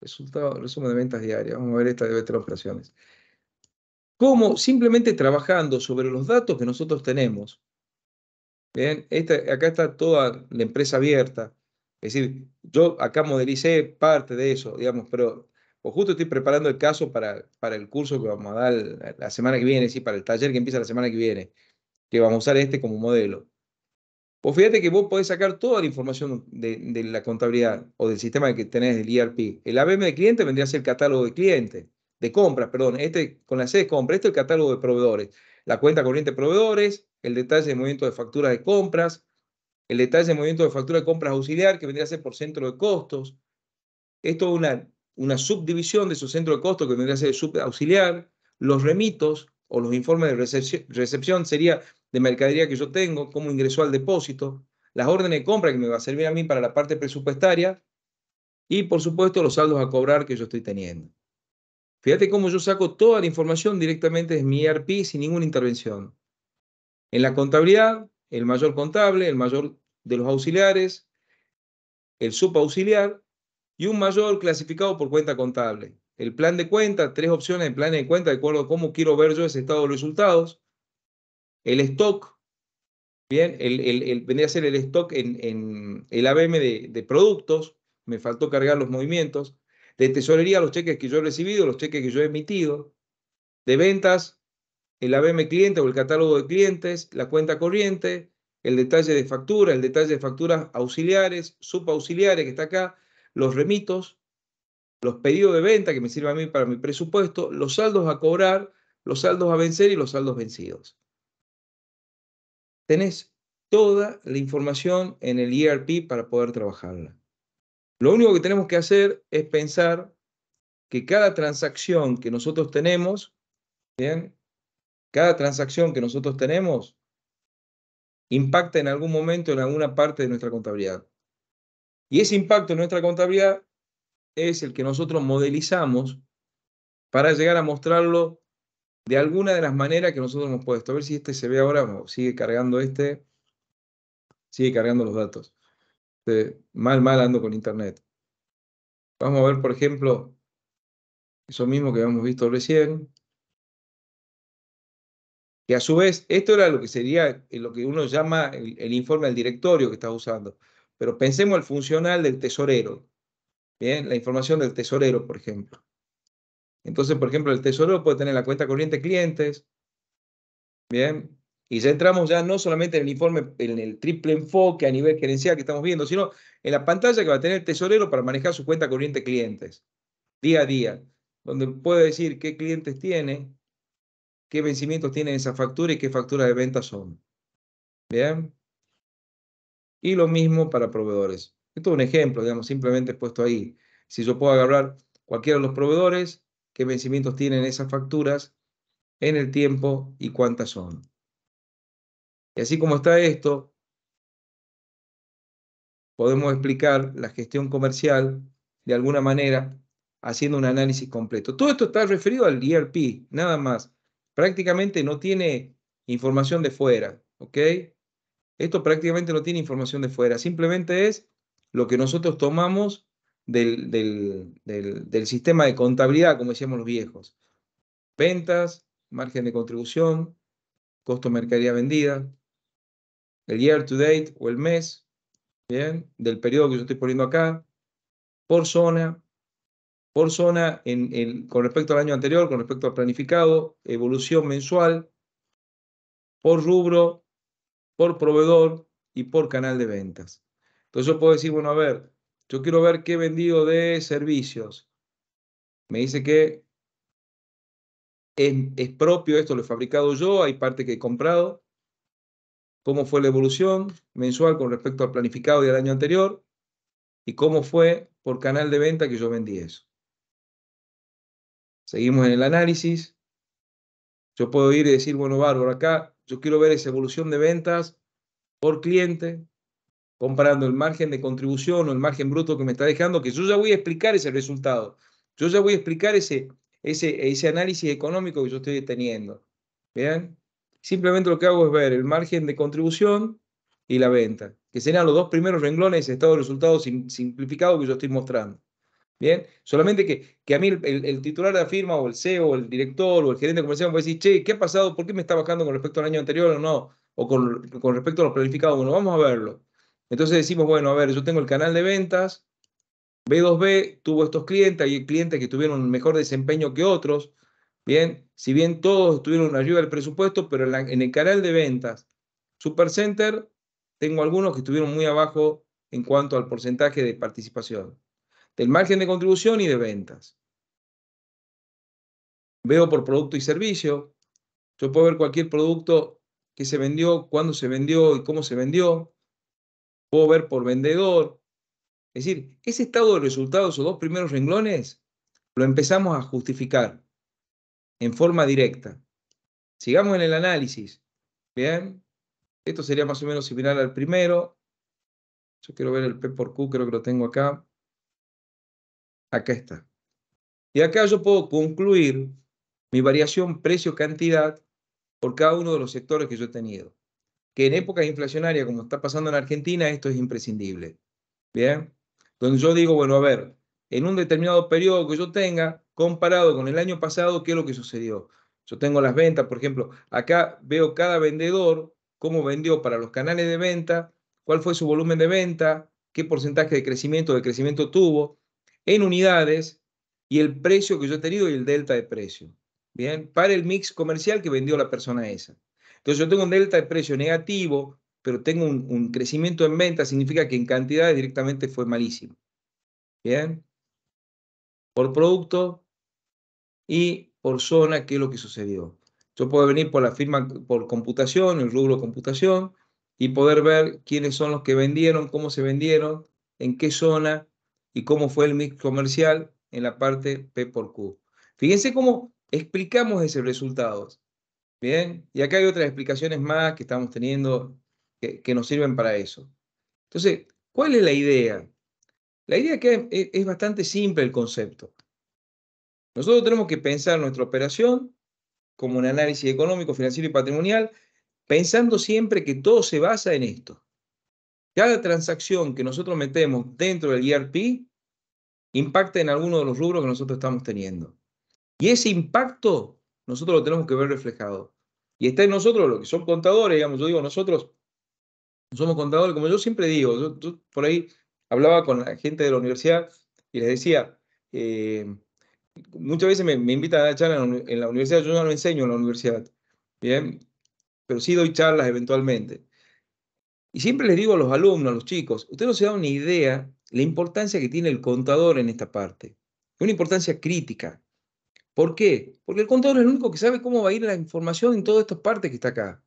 resultado, resumen de ventas diarias. Vamos a ver esta debe tener operaciones. ¿Cómo? Simplemente trabajando sobre los datos que nosotros tenemos. Bien, esta, acá está toda la empresa abierta. Es decir, yo acá modelicé parte de eso, digamos, pero pues justo estoy preparando el caso para, para el curso que vamos a dar la semana que viene, sí, para el taller que empieza la semana que viene, que vamos a usar este como modelo. Pues fíjate que vos podés sacar toda la información de, la contabilidad o del sistema que tenés del ERP. El ABM de cliente vendría a ser el catálogo de clientes, de compras, perdón, este con la C de compra, este es el catálogo de proveedores, la cuenta corriente de proveedores, el detalle de movimiento de factura de compras, el detalle del movimiento de factura de compras auxiliar, que vendría a ser por centro de costos. Esto es una, una subdivisión de su centro de costos, que vendría a ser sub auxiliar. Los remitos o los informes de recepción, recepción sería de mercadería que yo tengo, cómo ingresó al depósito, las órdenes de compra que me va a servir a mí para la parte presupuestaria y, por supuesto, los saldos a cobrar que yo estoy teniendo. Fíjate cómo yo saco toda la información directamente de mi ERP sin ninguna intervención. En la contabilidad, el mayor contable, el mayor de los auxiliares, el subauxiliar y un mayor clasificado por cuenta contable. El plan de cuenta, tres opciones de plan de cuenta de acuerdo a cómo quiero ver yo ese estado de resultados. El stock, bien, el, vendría a ser el stock en, el ABM de productos, me faltó cargar los movimientos. De tesorería, los cheques que yo he recibido, los cheques que yo he emitido. De ventas, el ABM cliente o el catálogo de clientes, la cuenta corriente, el detalle de factura, el detalle de facturas auxiliares, subauxiliares que está acá, los remitos, los pedidos de venta que me sirven a mí para mi presupuesto, los saldos a cobrar, los saldos a vencer y los saldos vencidos. Tenés toda la información en el ERP para poder trabajarla. Lo único que tenemos que hacer es pensar que cada transacción que nosotros tenemos, ¿bien? Cada transacción que nosotros tenemos impacta en algún momento en alguna parte de nuestra contabilidad. Y ese impacto en nuestra contabilidad es el que nosotros modelizamos para llegar a mostrarlo de alguna de las maneras que nosotros hemos puesto. A ver si este se ve ahora, sigue cargando este, sigue cargando los datos. Este, mal, mal ando con internet. Vamos a ver, por ejemplo, eso mismo que habíamos visto recién que a su vez, esto era lo que sería eh, lo que uno llama el, informe del directorio que está usando, pero pensemos al funcional del tesorero, ¿bien? la información del tesorero, por ejemplo. Entonces, por ejemplo, el tesorero puede tener la cuenta corriente clientes, ¿bien? Y ya entramos ya no solamente en el informe, en el triple enfoque a nivel gerencial que estamos viendo, sino en la pantalla que va a tener el tesorero para manejar su cuenta corriente clientes, día a día, donde puede decir qué clientes tiene, qué vencimientos tienen esa factura y qué factura de venta son. Bien. Y lo mismo para proveedores. Esto es un ejemplo, digamos, simplemente puesto ahí. Si yo puedo agarrar cualquiera de los proveedores, qué vencimientos tienen esas facturas en el tiempo y cuántas son. Y así como está esto, podemos explicar la gestión comercial de alguna manera haciendo un análisis completo. Todo esto está referido al ERP, nada más prácticamente no tiene información de fuera, ¿ok? Esto prácticamente no tiene información de fuera, simplemente es lo que nosotros tomamos del, sistema de contabilidad, como decíamos los viejos. Ventas, margen de contribución, costo de mercadería vendida, el year to date o el mes, ¿bien? Del periodo que yo estoy poniendo acá, por zona, por zona con respecto al año anterior, con respecto al planificado, evolución mensual, por rubro, por proveedor y por canal de ventas. Entonces yo puedo decir, bueno, a ver, yo quiero ver qué he vendido de servicios. Me dice que es, es propio, esto lo he fabricado yo, hay parte que he comprado. Cómo fue la evolución mensual con respecto al planificado y al año anterior. Y cómo fue por canal de venta que yo vendí eso. Seguimos en el análisis. Yo puedo ir y decir, bueno, bárbaro, acá yo quiero ver esa evolución de ventas por cliente, comparando el margen de contribución o el margen bruto que me está dejando, que yo ya voy a explicar ese resultado. Yo ya voy a explicar ese, ese, ese análisis económico que yo estoy teniendo. ¿Bien? Simplemente lo que hago es ver el margen de contribución y la venta, que serían los dos primeros renglones de estado de resultados simplificado que yo estoy mostrando. Bien, solamente que, que a mí el, titular de la firma o el CEO o el director o el gerente comercial me va a decir, che, ¿qué ha pasado? ¿Por qué me está bajando con respecto al año anterior o no? O con, respecto a los planificados. Bueno, vamos a verlo. Entonces decimos, bueno, a ver, yo tengo el canal de ventas, B2B tuvo estos clientes, hay clientes que tuvieron mejor desempeño que otros, bien, si bien todos tuvieron ayuda del presupuesto, pero en, en el canal de ventas, Supercenter, tengo algunos que estuvieron muy abajo en cuanto al porcentaje de participación del margen de contribución y de ventas. Veo por producto y servicio. Yo puedo ver cualquier producto que se vendió, cuándo se vendió y cómo se vendió. Puedo ver por vendedor. Es decir, ese estado de resultados o dos primeros renglones lo empezamos a justificar en forma directa. Sigamos en el análisis. Bien, esto sería más o menos similar al primero. Yo quiero ver el P por Q, creo que lo tengo acá. Acá está. Y acá yo puedo concluir mi variación precio-cantidad por cada uno de los sectores que yo he tenido. Que en épocas inflacionarias, como está pasando en Argentina, esto es imprescindible. ¿Bien? Donde yo digo, bueno, a ver, en un determinado periodo que yo tenga, comparado con el año pasado, ¿qué es lo que sucedió? Yo tengo las ventas, por ejemplo, acá veo cada vendedor, cómo vendió para los canales de venta, cuál fue su volumen de venta, qué porcentaje de crecimiento de crecimiento tuvo en unidades y el precio que yo he tenido y el delta de precio. Bien, para el mix comercial que vendió la persona esa. Entonces yo tengo un delta de precio negativo, pero tengo un, crecimiento en venta significa que en cantidades directamente fue malísimo. Bien, por producto y por zona, qué es lo que sucedió. Yo puedo venir por la firma, por computación, el rubro computación, y poder ver quiénes son los que vendieron, cómo se vendieron, en qué zona, y cómo fue el mix comercial en la parte P por Q. Fíjense cómo explicamos esos resultados. Bien, y acá hay otras explicaciones más que estamos teniendo que, nos sirven para eso. Entonces, ¿cuál es la idea? La idea que es bastante simple el concepto. Nosotros tenemos que pensar nuestra operación como un análisis económico, financiero y patrimonial, pensando siempre que todo se basa en esto cada transacción que nosotros metemos dentro del ERP impacta en alguno de los rubros que nosotros estamos teniendo. Y ese impacto nosotros lo tenemos que ver reflejado. Y está en nosotros, los que son contadores, digamos, yo digo, nosotros somos contadores, como yo siempre digo, yo, por ahí hablaba con la gente de la universidad y les decía, eh, muchas veces me, invitan a dar charlas en la universidad, yo no lo enseño en la universidad, ¿bien? Pero sí doy charlas eventualmente. Y siempre les digo a los alumnos, a los chicos, ustedes no se dan ni idea la importancia que tiene el contador en esta parte. Una importancia crítica. ¿Por qué? Porque el contador es el único que sabe cómo va a ir la información en todas estas partes que está acá.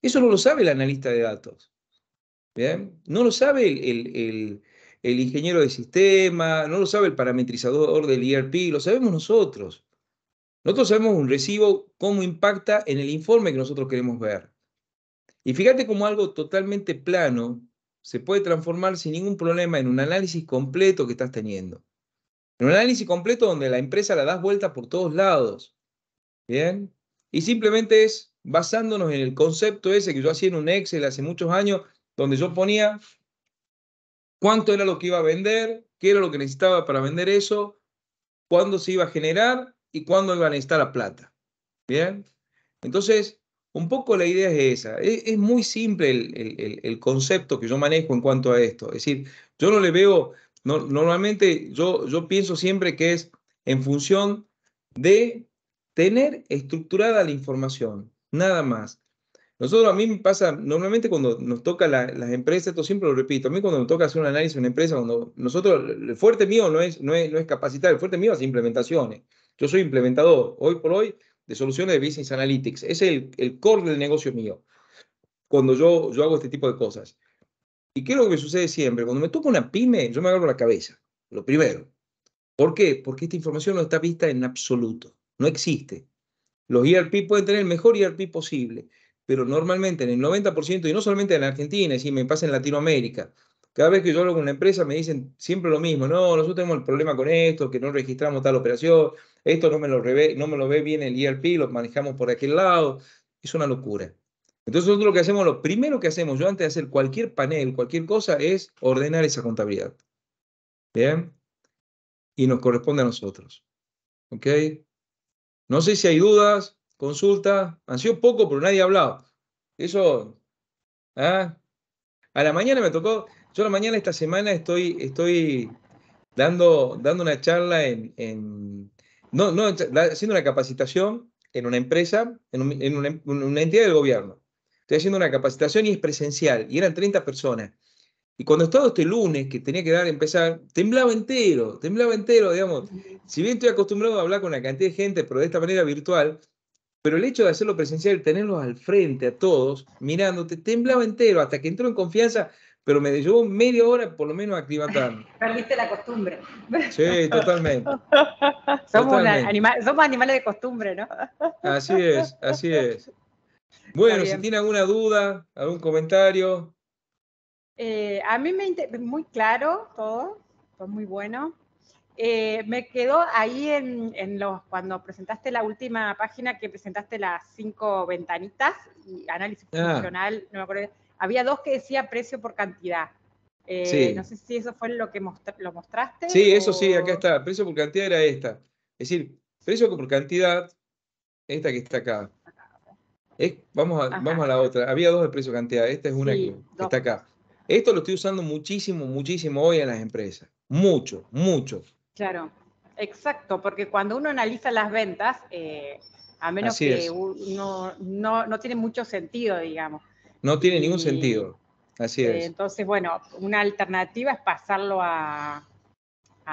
Eso no lo sabe el analista de datos. No lo sabe el, ingeniero de sistema, no lo sabe el parametrizador del ERP, lo sabemos nosotros. Nosotros sabemos un recibo, cómo impacta en el informe que nosotros queremos ver. Y fíjate cómo algo totalmente plano se puede transformar sin ningún problema en un análisis completo que estás teniendo. En un análisis completo donde la empresa la das vuelta por todos lados. ¿Bien? Y simplemente es basándonos en el concepto ese que yo hacía en un Excel hace muchos años, donde yo ponía cuánto era lo que iba a vender, qué era lo que necesitaba para vender eso, cuándo se iba a generar y cuándo iba a necesitar la plata. ¿Bien? Entonces, un poco la idea es esa. E, es, muy simple el, concepto que yo manejo en cuanto a esto. Es decir, yo no le veo, normalmente yo, pienso siempre que es en función de tener estructurada la información, nada más. Nosotros a mí me pasa, normalmente cuando nos toca las empresas, esto siempre lo repito, a mí cuando me toca hacer un análisis de una empresa, cuando nosotros, el fuerte mío no es, no es, no es capacitar, el fuerte mío es implementaciones. Yo soy implementador. Hoy por hoy de soluciones de Business Analytics. Es el, el core del negocio mío, cuando yo, yo hago este tipo de cosas. Y qué es lo que sucede siempre, cuando me toca una pyme, yo me agarro la cabeza, lo primero. ¿Por qué? Porque esta información no está vista en absoluto, no existe. Los ERP pueden tener el mejor ERP posible, pero normalmente en el 90%, y no solamente en Argentina, si me pasa en Latinoamérica, cada vez que yo hablo con una empresa me dicen siempre lo mismo, no, nosotros tenemos el problema con esto, que no registramos tal operación, esto no me lo, no me lo ve bien el ERP, lo manejamos por aquel lado, es una locura. Entonces nosotros lo que hacemos, lo primero que hacemos yo antes de hacer cualquier panel, cualquier cosa, es ordenar esa contabilidad. ¿Bien? Y nos corresponde a nosotros. ¿Ok? No sé si hay dudas, consulta. Han sido poco, pero nadie ha hablado. Eso. ¿ah? A la mañana me tocó yo la mañana esta semana estoy, estoy dando, dando una charla en, no, haciendo una capacitación en una empresa, en, una, entidad del gobierno. Estoy haciendo una capacitación y es presencial, y eran 30 personas. Y cuando estaba este lunes, que tenía que dar, empezar, temblaba entero, temblaba entero, digamos. Si bien estoy acostumbrado a hablar con una cantidad de gente, pero de esta manera virtual, pero el hecho de hacerlo presencial, tenerlos al frente a todos, mirándote, temblaba entero, hasta que entró en confianza, pero me llevó media hora por lo menos a activar. Perdiste la costumbre. Sí, totalmente. Somos, animales de costumbre, ¿no? Así es, así es. Bueno, si tiene alguna duda, algún comentario. Eh, a mí me muy claro todo, fue muy bueno. Eh, me quedó ahí en, los, cuando presentaste la última página que presentaste las cinco ventanitas y análisis ah. funcional, no me acuerdo había dos que decía precio por cantidad. Eh, no sé si eso fue lo que lo mostraste. Sí, eso sí, acá está. Precio por cantidad era esta. Es decir, precio por cantidad, esta que está acá. vamos, a, la otra. Había dos de precio por cantidad. Esta es una que, está acá. Esto lo estoy usando muchísimo, muchísimo hoy en las empresas. Mucho, mucho. Claro, exacto, porque cuando uno analiza las ventas, eh, a menos que no tiene mucho sentido, digamos. No tiene ningún sentido. Así es. entonces, bueno, una alternativa es pasarlo a,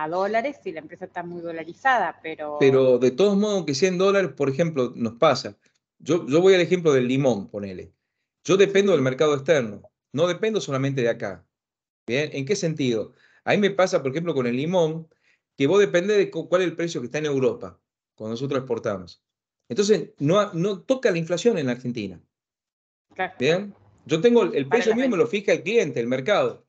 dólares si la empresa está muy dolarizada, pero... Pero de todos modos, que 100 dólares, por ejemplo, nos pasa. Yo, yo voy al ejemplo del limón, ponele. Yo dependo del mercado externo, no dependo solamente de acá. ¿Bien? ¿En qué sentido? ahí me pasa, por ejemplo, con el limón, que vos depende de cuál es el precio que está en Europa cuando nosotros exportamos. Entonces, no, no toca la inflación en Argentina. ¿Bien? Yo tengo el precio mío, me lo fija el cliente, el mercado.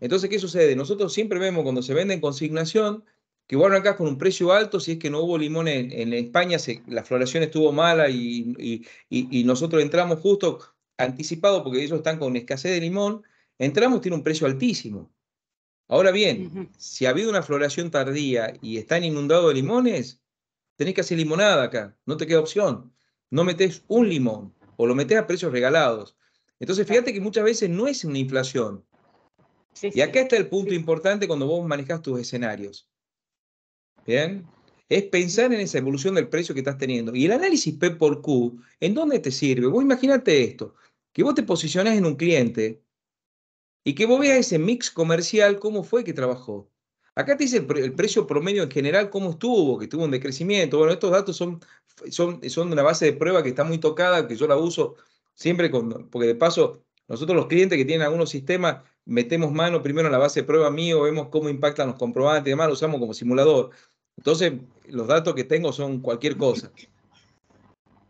Entonces, ¿qué sucede? Nosotros siempre vemos cuando se vende en consignación que vos acá con un precio alto si es que no hubo limón en, España, la floración estuvo mala y, nosotros entramos justo anticipado porque ellos están con escasez de limón, entramos tiene un precio altísimo. Ahora bien, si ha habido una floración tardía y están inundados de limones, tenés que hacer limonada acá, no te queda opción. No metés un limón, o lo metes a precios regalados. Entonces, fíjate que muchas veces no es una inflación. y acá está el punto importante cuando vos manejas tus escenarios. ¿Bien? Es pensar en esa evolución del precio que estás teniendo. Y el análisis P por Q, ¿en dónde te sirve? Vos imagínate esto, que vos te posicionás en un cliente y que vos veas ese mix comercial, cómo fue que trabajó. Acá te dice el, precio promedio en general, cómo estuvo, que estuvo un decrecimiento. Bueno, estos datos son, son, son una base de prueba que está muy tocada, que yo la uso siempre, con, porque de paso, nosotros los clientes que tienen algunos sistemas, metemos mano primero en la base de prueba mío, vemos cómo impactan los comprobantes y demás, lo usamos como simulador. Entonces, los datos que tengo son cualquier cosa.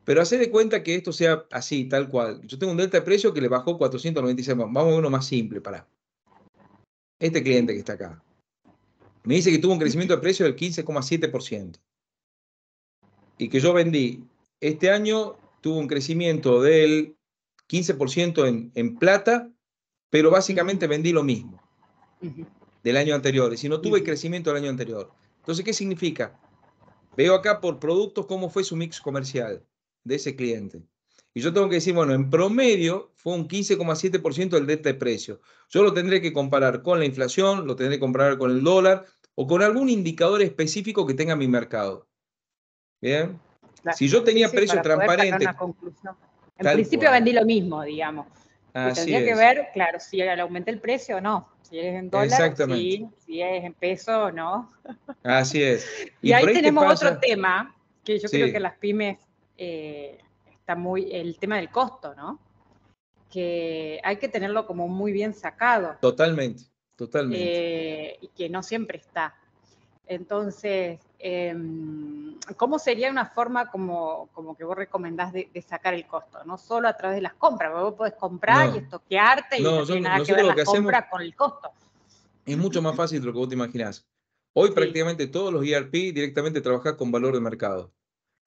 Pero hacer de cuenta que esto sea así, tal cual. Yo tengo un delta de precio que le bajó 496. Vamos a uno más simple, para Este cliente que está acá me dice que tuvo un crecimiento de precio del 15,7%. Y que yo vendí. Este año tuvo un crecimiento del 15% en, plata, pero básicamente vendí lo mismo del año anterior. Y si no tuve crecimiento del año anterior. Entonces, ¿qué significa? Veo acá por productos cómo fue su mix comercial de ese cliente. Y yo tengo que decir, bueno, en promedio fue un 15,7% el de este precio. Yo lo tendré que comparar con la inflación, lo tendré que comparar con el dólar o con algún indicador específico que tenga mi mercado. Bien. si yo tenía precios transparentes. En principio vendí lo mismo, digamos. tendría que ver, claro, si aumenté el precio o no. Si es en dólar, si, es en peso o no. Así es. Y, ahí tenemos otro tema que yo creo que las pymes eh, muy el tema del costo, ¿no? Que hay que tenerlo como muy bien sacado. Totalmente, totalmente. Eh, y que no siempre está. Entonces, em, ¿cómo sería una forma como, como que vos recomendás de, sacar el costo? No solo a través de las compras, vos podés comprar y estoquearte y no tiene nada que ver la compra con el costo. Es mucho más fácil de lo que vos te imaginás. Hoy prácticamente todos los ERP directamente trabajan con valor de mercado.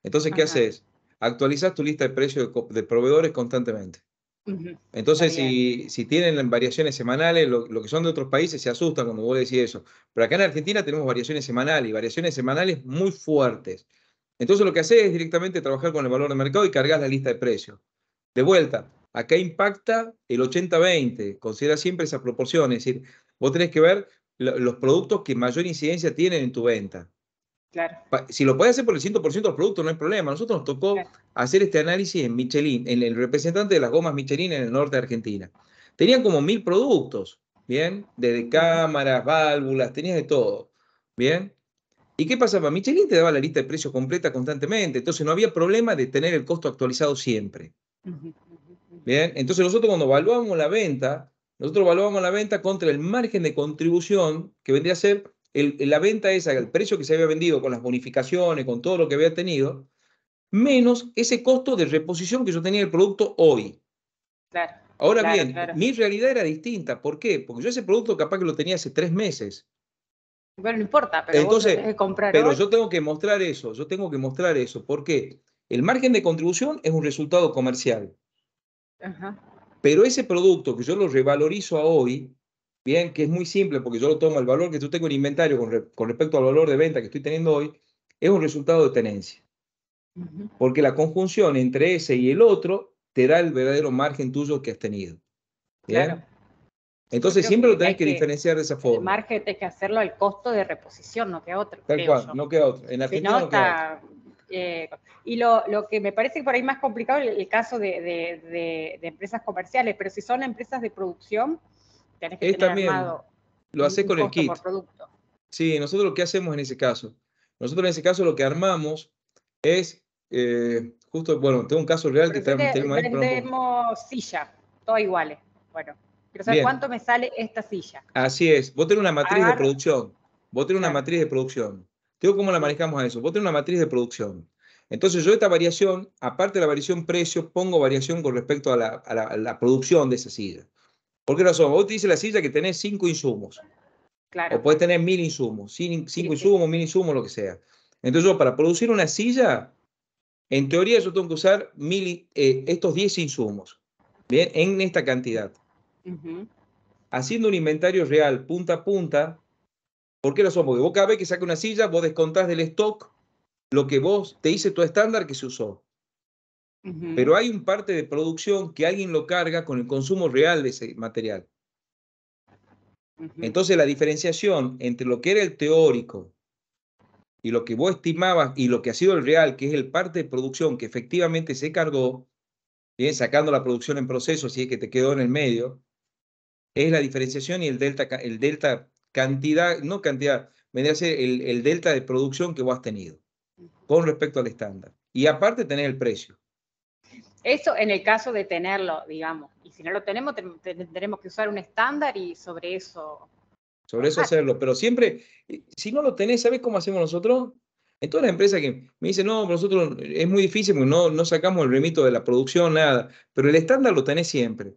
Entonces, ¿qué haces? actualizas tu lista de precios de, proveedores constantemente. Entonces, si, si, tienen variaciones semanales, lo, que son de otros países se asustan cuando vos decís eso. Pero acá en Argentina tenemos variaciones semanales y variaciones semanales muy fuertes. Entonces, lo que haces es directamente trabajar con el valor de mercado y cargas la lista de precios. De vuelta, acá impacta el 80-20. Considera siempre esa proporción. Es decir, vos tenés que ver los productos que mayor incidencia tienen en tu venta. Si lo puede hacer por el 100% del producto, no hay problema. Nosotros nos tocó hacer este análisis en Michelin, en el representante de las gomas Michelin en el norte de Argentina. Tenían como mil productos, ¿bien? Desde cámaras, válvulas, tenías de todo, ¿bien? ¿Y qué pasaba? Michelin te daba la lista de precios completa constantemente, entonces no había problema de tener el costo actualizado siempre. ¿Bien? Entonces nosotros cuando evaluábamos la venta, nosotros evaluábamos la venta contra el margen de contribución que vendría a ser la venta es el precio que se había vendido con las bonificaciones, con todo lo que había tenido, menos ese costo de reposición que yo tenía el producto hoy. Ahora bien, mi realidad era distinta. ¿Por qué? Porque yo ese producto capaz que lo tenía hace tres meses. Bueno, no importa, pero Entonces, comprar Pero yo tengo que mostrar eso, yo tengo que mostrar eso. ¿Por El margen de contribución es un resultado comercial. Pero ese producto que yo lo revalorizo a hoy, Bien, que es muy simple porque yo lo tomo, el valor que tú tengo en inventario con, respecto al valor de venta que estoy teniendo hoy es un resultado de tenencia. Porque la conjunción entre ese y el otro te da el verdadero margen tuyo que has tenido. Entonces siempre lo tenés que, diferenciar de esa forma. El margen tenés que hacerlo al costo de reposición, no queda otro. Tal cual, no queda otro. En eh, y lo, que me parece por ahí más complicado es el, caso de, de, empresas comerciales, pero si son empresas de producción, que es también, lo haces con el kit. Sí, nosotros lo que hacemos en ese caso, nosotros en ese caso lo que armamos es, eh, justo, bueno, tengo un caso real que está tenemos ahí. Vendemos silla todas iguales. Bueno, quiero saber cuánto me sale esta silla. Así es, vos tenés una matriz de producción, vos tenés una matriz de producción. Tengo cómo la manejamos a eso, vos tenés una matriz de producción. Entonces yo esta variación, aparte de la variación precio, pongo variación con respecto a la producción de esa silla. ¿Por qué razón? Vos te dice la silla que tenés cinco insumos. Claro. O puedes tener mil insumos, cinco insumos, mil insumos, lo que sea. Entonces, yo, para producir una silla, en teoría yo tengo que usar eh, estos 10 insumos, ¿bien? En esta cantidad. Haciendo un inventario real, punta a punta, ¿por qué somos? Porque vos cada vez que saca una silla, vos descontás del stock lo que vos te hice tu estándar que se usó pero hay un parte de producción que alguien lo carga con el consumo real de ese material. Entonces la diferenciación entre lo que era el teórico y lo que vos estimabas y lo que ha sido el real, que es el parte de producción que efectivamente se cargó, bien, sacando la producción en proceso, si es que te quedó en el medio, es la diferenciación y el delta, el delta cantidad, no cantidad, vendría el, el delta de producción que vos has tenido con respecto al estándar. Y aparte tener el precio. Eso en el caso de tenerlo, digamos. Y si no lo tenemos, tendremos que usar un estándar y sobre eso. Sobre eso hacerlo. Pero siempre, eh, si no lo tenés, ¿sabés cómo hacemos nosotros? En todas las empresas que me dicen, no, nosotros es muy difícil porque no, no sacamos el remito de la producción, nada. Pero el estándar lo tenés siempre.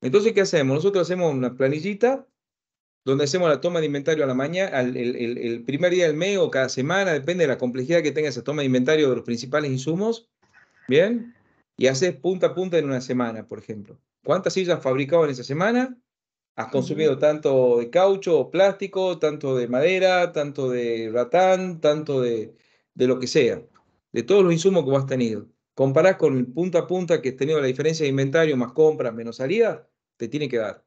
Entonces, ¿qué hacemos? Nosotros hacemos una planillita donde hacemos la toma de inventario a la mañana, el, primer día del mes o cada semana, depende de la complejidad que tenga esa toma de inventario de los principales insumos. Bien y haces punta a punta en una semana, por ejemplo. ¿Cuántas sillas has fabricado en esa semana? Has consumido tanto de caucho o plástico, tanto de madera, tanto de ratán, tanto de, de lo que sea, de todos los insumos que vos has tenido. Comparás con el punta a punta que has tenido la diferencia de inventario más compras menos salidas, te tiene que dar.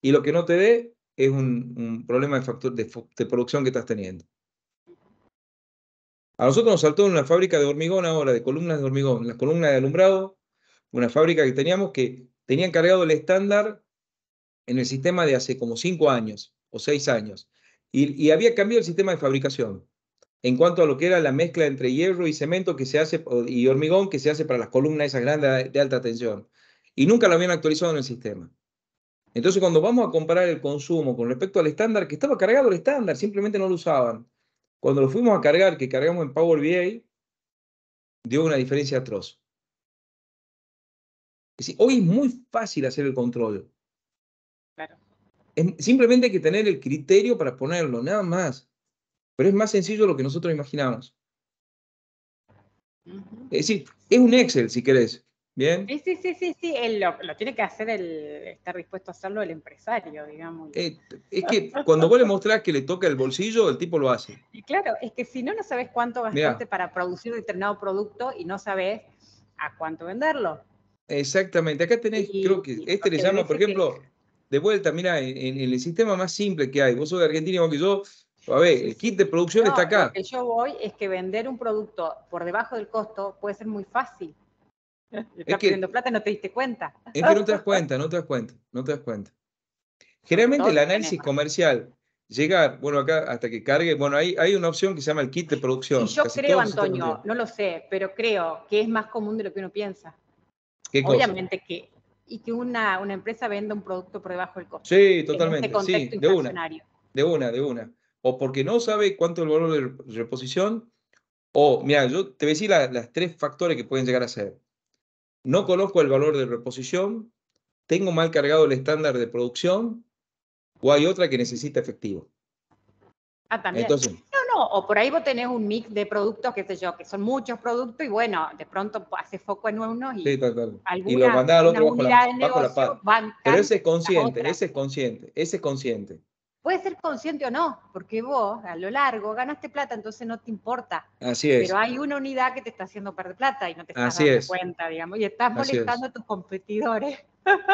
Y lo que no te dé es un, problema de, factor, de producción que estás teniendo. A nosotros nos saltó una fábrica de hormigón ahora, de columnas de hormigón, las columnas de alumbrado, una fábrica que teníamos que tenían cargado el estándar en el sistema de hace como cinco años o seis años. Y, había cambiado el sistema de fabricación en cuanto a lo que era la mezcla entre hierro y cemento que se hace y hormigón que se hace para las columnas esas grandes de alta tensión. Y nunca lo habían actualizado en el sistema. Entonces, cuando vamos a comparar el consumo con respecto al estándar, que estaba cargado el estándar, simplemente no lo usaban. Cuando lo fuimos a cargar, que cargamos en Power BI, dio una diferencia atroz. hoy es muy fácil hacer el control. Claro. simplemente hay que tener el criterio para ponerlo, nada más. Pero es más sencillo de lo que nosotros imaginamos. Es decir, es un Excel, si querés. ¿Bien? Sí, sí, sí, sí, sí. lo, tiene que hacer el, estar dispuesto a hacerlo el empresario, digamos. Eh, es que cuando vos le mostrás que le toca el bolsillo, el tipo lo hace. Y claro, es que si no, no sabes cuánto gastaste para producir determinado producto y no sabes a cuánto venderlo. Exactamente. Acá tenés, creo que este le llama, por ejemplo, de vuelta, mira, en, el sistema más simple que hay, vos sos de Argentina igual que yo, a ver, el kit de producción está acá. Lo que yo voy es que vender un producto por debajo del costo puede ser muy fácil Estás perdiendo plata y no te diste cuenta. Es que no te das cuenta, no te das cuenta, no te das cuenta. Generalmente el análisis comercial llegar, bueno, acá hasta que cargue, bueno, hay, hay una opción que se llama el kit de producción. yo creo, Antonio, no lo sé, pero creo que es más común de lo que uno piensa. Obviamente que, y que una, una, empresa venda un producto por debajo del costo. Sí, este totalmente, de una, de una, de una. O porque no sabe cuánto es el valor de reposición, o, mira, yo te voy a decir las tres factores que pueden llegar a ser no conozco el valor de reposición, tengo mal cargado el estándar de producción o hay otra que necesita efectivo. Ah, también. Entonces, no, no, o por ahí vos tenés un mix de productos, qué sé yo, que son muchos productos y bueno, de pronto hace foco en uno y, sí, y lo mandás al otro bajo la, Pero ese es consciente, ese es consciente, ese es consciente. Puede ser consciente o no, porque vos a lo largo ganaste plata, entonces no te importa. Así es. Pero hay una unidad que te está haciendo perder plata y no te estás dando cuenta, digamos, y estás molestando a tus competidores.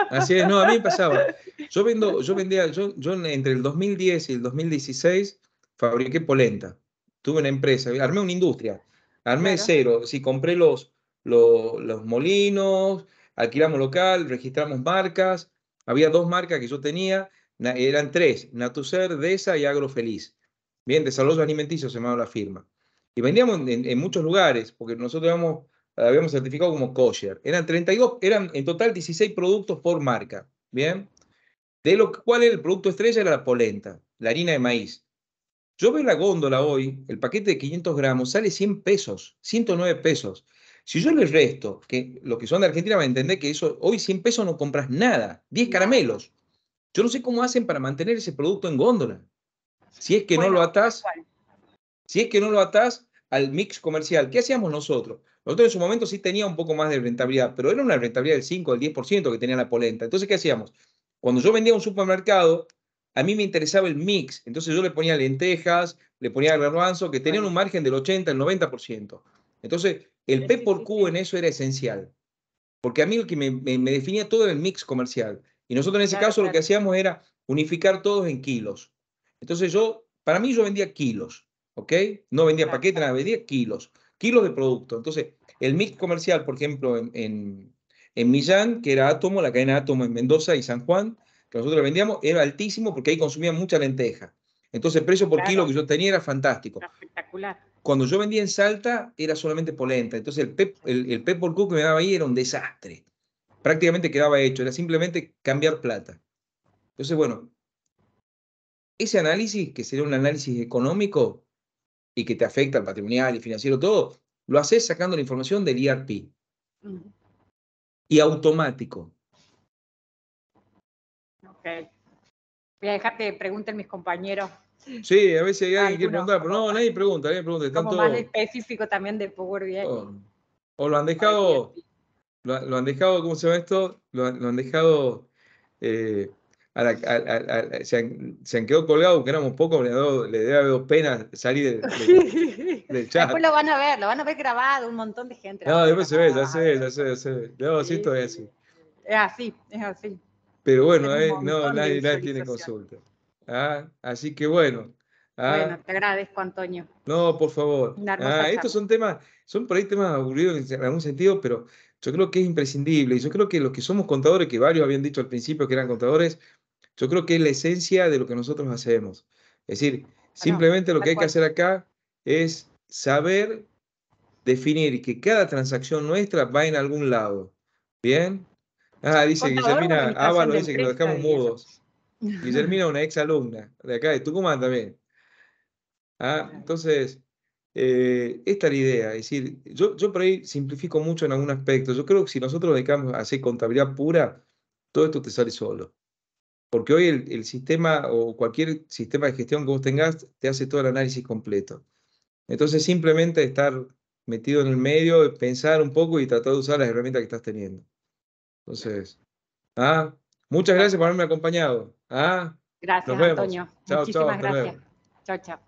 Así es, no, a mí pasaba. Yo, vendo, yo vendía, yo, entre el 2010 y el 2016 fabriqué polenta. Tuve una empresa, armé una industria, armé de cero. si compré los, los, los molinos, alquilamos local, registramos marcas. Había dos marcas que yo tenía eran tres, Natucer, DESA y Agrofeliz. Bien, desarrollo alimenticios se llamaba la firma. Y vendíamos en, muchos lugares, porque nosotros habíamos, habíamos, certificado como kosher. Eran 32, eran en total 16 productos por marca. Bien, de lo cual el producto estrella era la polenta, la harina de maíz. Yo veo la góndola hoy, el paquete de 500 gramos sale 100 pesos, 109 pesos. Si yo le resto, que los que son de Argentina me a entender que eso, hoy 100 pesos no compras nada, 10 caramelos. Yo no sé cómo hacen para mantener ese producto en góndola. Si es que no lo atas, si es que no lo atas al mix comercial, ¿qué hacíamos nosotros? Nosotros en su momento sí tenía un poco más de rentabilidad, pero era una rentabilidad del 5 al 10% que tenía la polenta. Entonces, ¿qué hacíamos? Cuando yo vendía a un supermercado, a mí me interesaba el mix. Entonces yo le ponía lentejas, le ponía garbanzo, que tenían un margen del 80 al 90%. Entonces, el P por Q en eso era esencial. Porque a mí lo que me, me definía todo era el mix comercial. Y nosotros en ese caso lo que hacíamos era unificar todos en kilos. Entonces yo, para mí yo vendía kilos, ¿ok? No vendía paquetes, nada, vendía kilos, kilos de producto. Entonces, el mix comercial, por ejemplo, en, en, Millán, que era Atomo, la cadena Atomo en Mendoza y San Juan, que nosotros vendíamos, era altísimo porque ahí consumían mucha lenteja. Entonces el precio por kilo que yo tenía era fantástico. Espectacular. Cuando yo vendía en Salta era solamente polenta. Entonces el PEP, el, por que me daba ahí era un desastre prácticamente quedaba hecho, era simplemente cambiar plata. Entonces, bueno, ese análisis, que sería un análisis económico y que te afecta al patrimonial y financiero, todo, lo haces sacando la información del IRP. E y automático. Ok. Voy a dejar que pregunten mis compañeros. Sí, a veces hay alguien que preguntar, pero no, nadie pregunta, nadie pregunta. Están más específico también de Power BI. o lo han dejado, lo, han dejado, ¿cómo se llama esto? Lo, han dejado. se, han, quedado colgados, porque éramos pocos, le, le debe haber pena salir del, chat. Después lo van a ver, lo van a ver grabado un montón de gente. No, después se ve, ya se ve, ya se ve, se ve. No, esto es así. Es así, es así. Pero bueno, eh, no, nadie, tiene consulta. Ah, así que bueno, ah. bueno, te agradezco, Antonio. No, por favor. Ah, estos son temas, son por ahí temas aburridos en algún sentido, pero yo creo que es imprescindible y yo creo que los que somos contadores, que varios habían dicho al principio que eran contadores, yo creo que es la esencia de lo que nosotros hacemos. Es decir, simplemente lo que hay que hacer acá es saber definir que cada transacción nuestra va en algún lado. ¿Bien? Ah, dice Guillermina Ábalo dice que nos dejamos mudos. Guillermina, una ex alumna de acá de Tucumán también. Ah, entonces, eh, esta es la idea, es decir, yo, yo por ahí simplifico mucho en algún aspecto. Yo creo que si nosotros dedicamos a hacer contabilidad pura, todo esto te sale solo. Porque hoy el, sistema o cualquier sistema de gestión que vos tengas te hace todo el análisis completo. Entonces simplemente estar metido en el medio, pensar un poco y tratar de usar las herramientas que estás teniendo. Entonces, ¿ah? muchas gracias por haberme acompañado. ¿ah? gracias, Antonio. Muchísimas gracias. Chao, chao.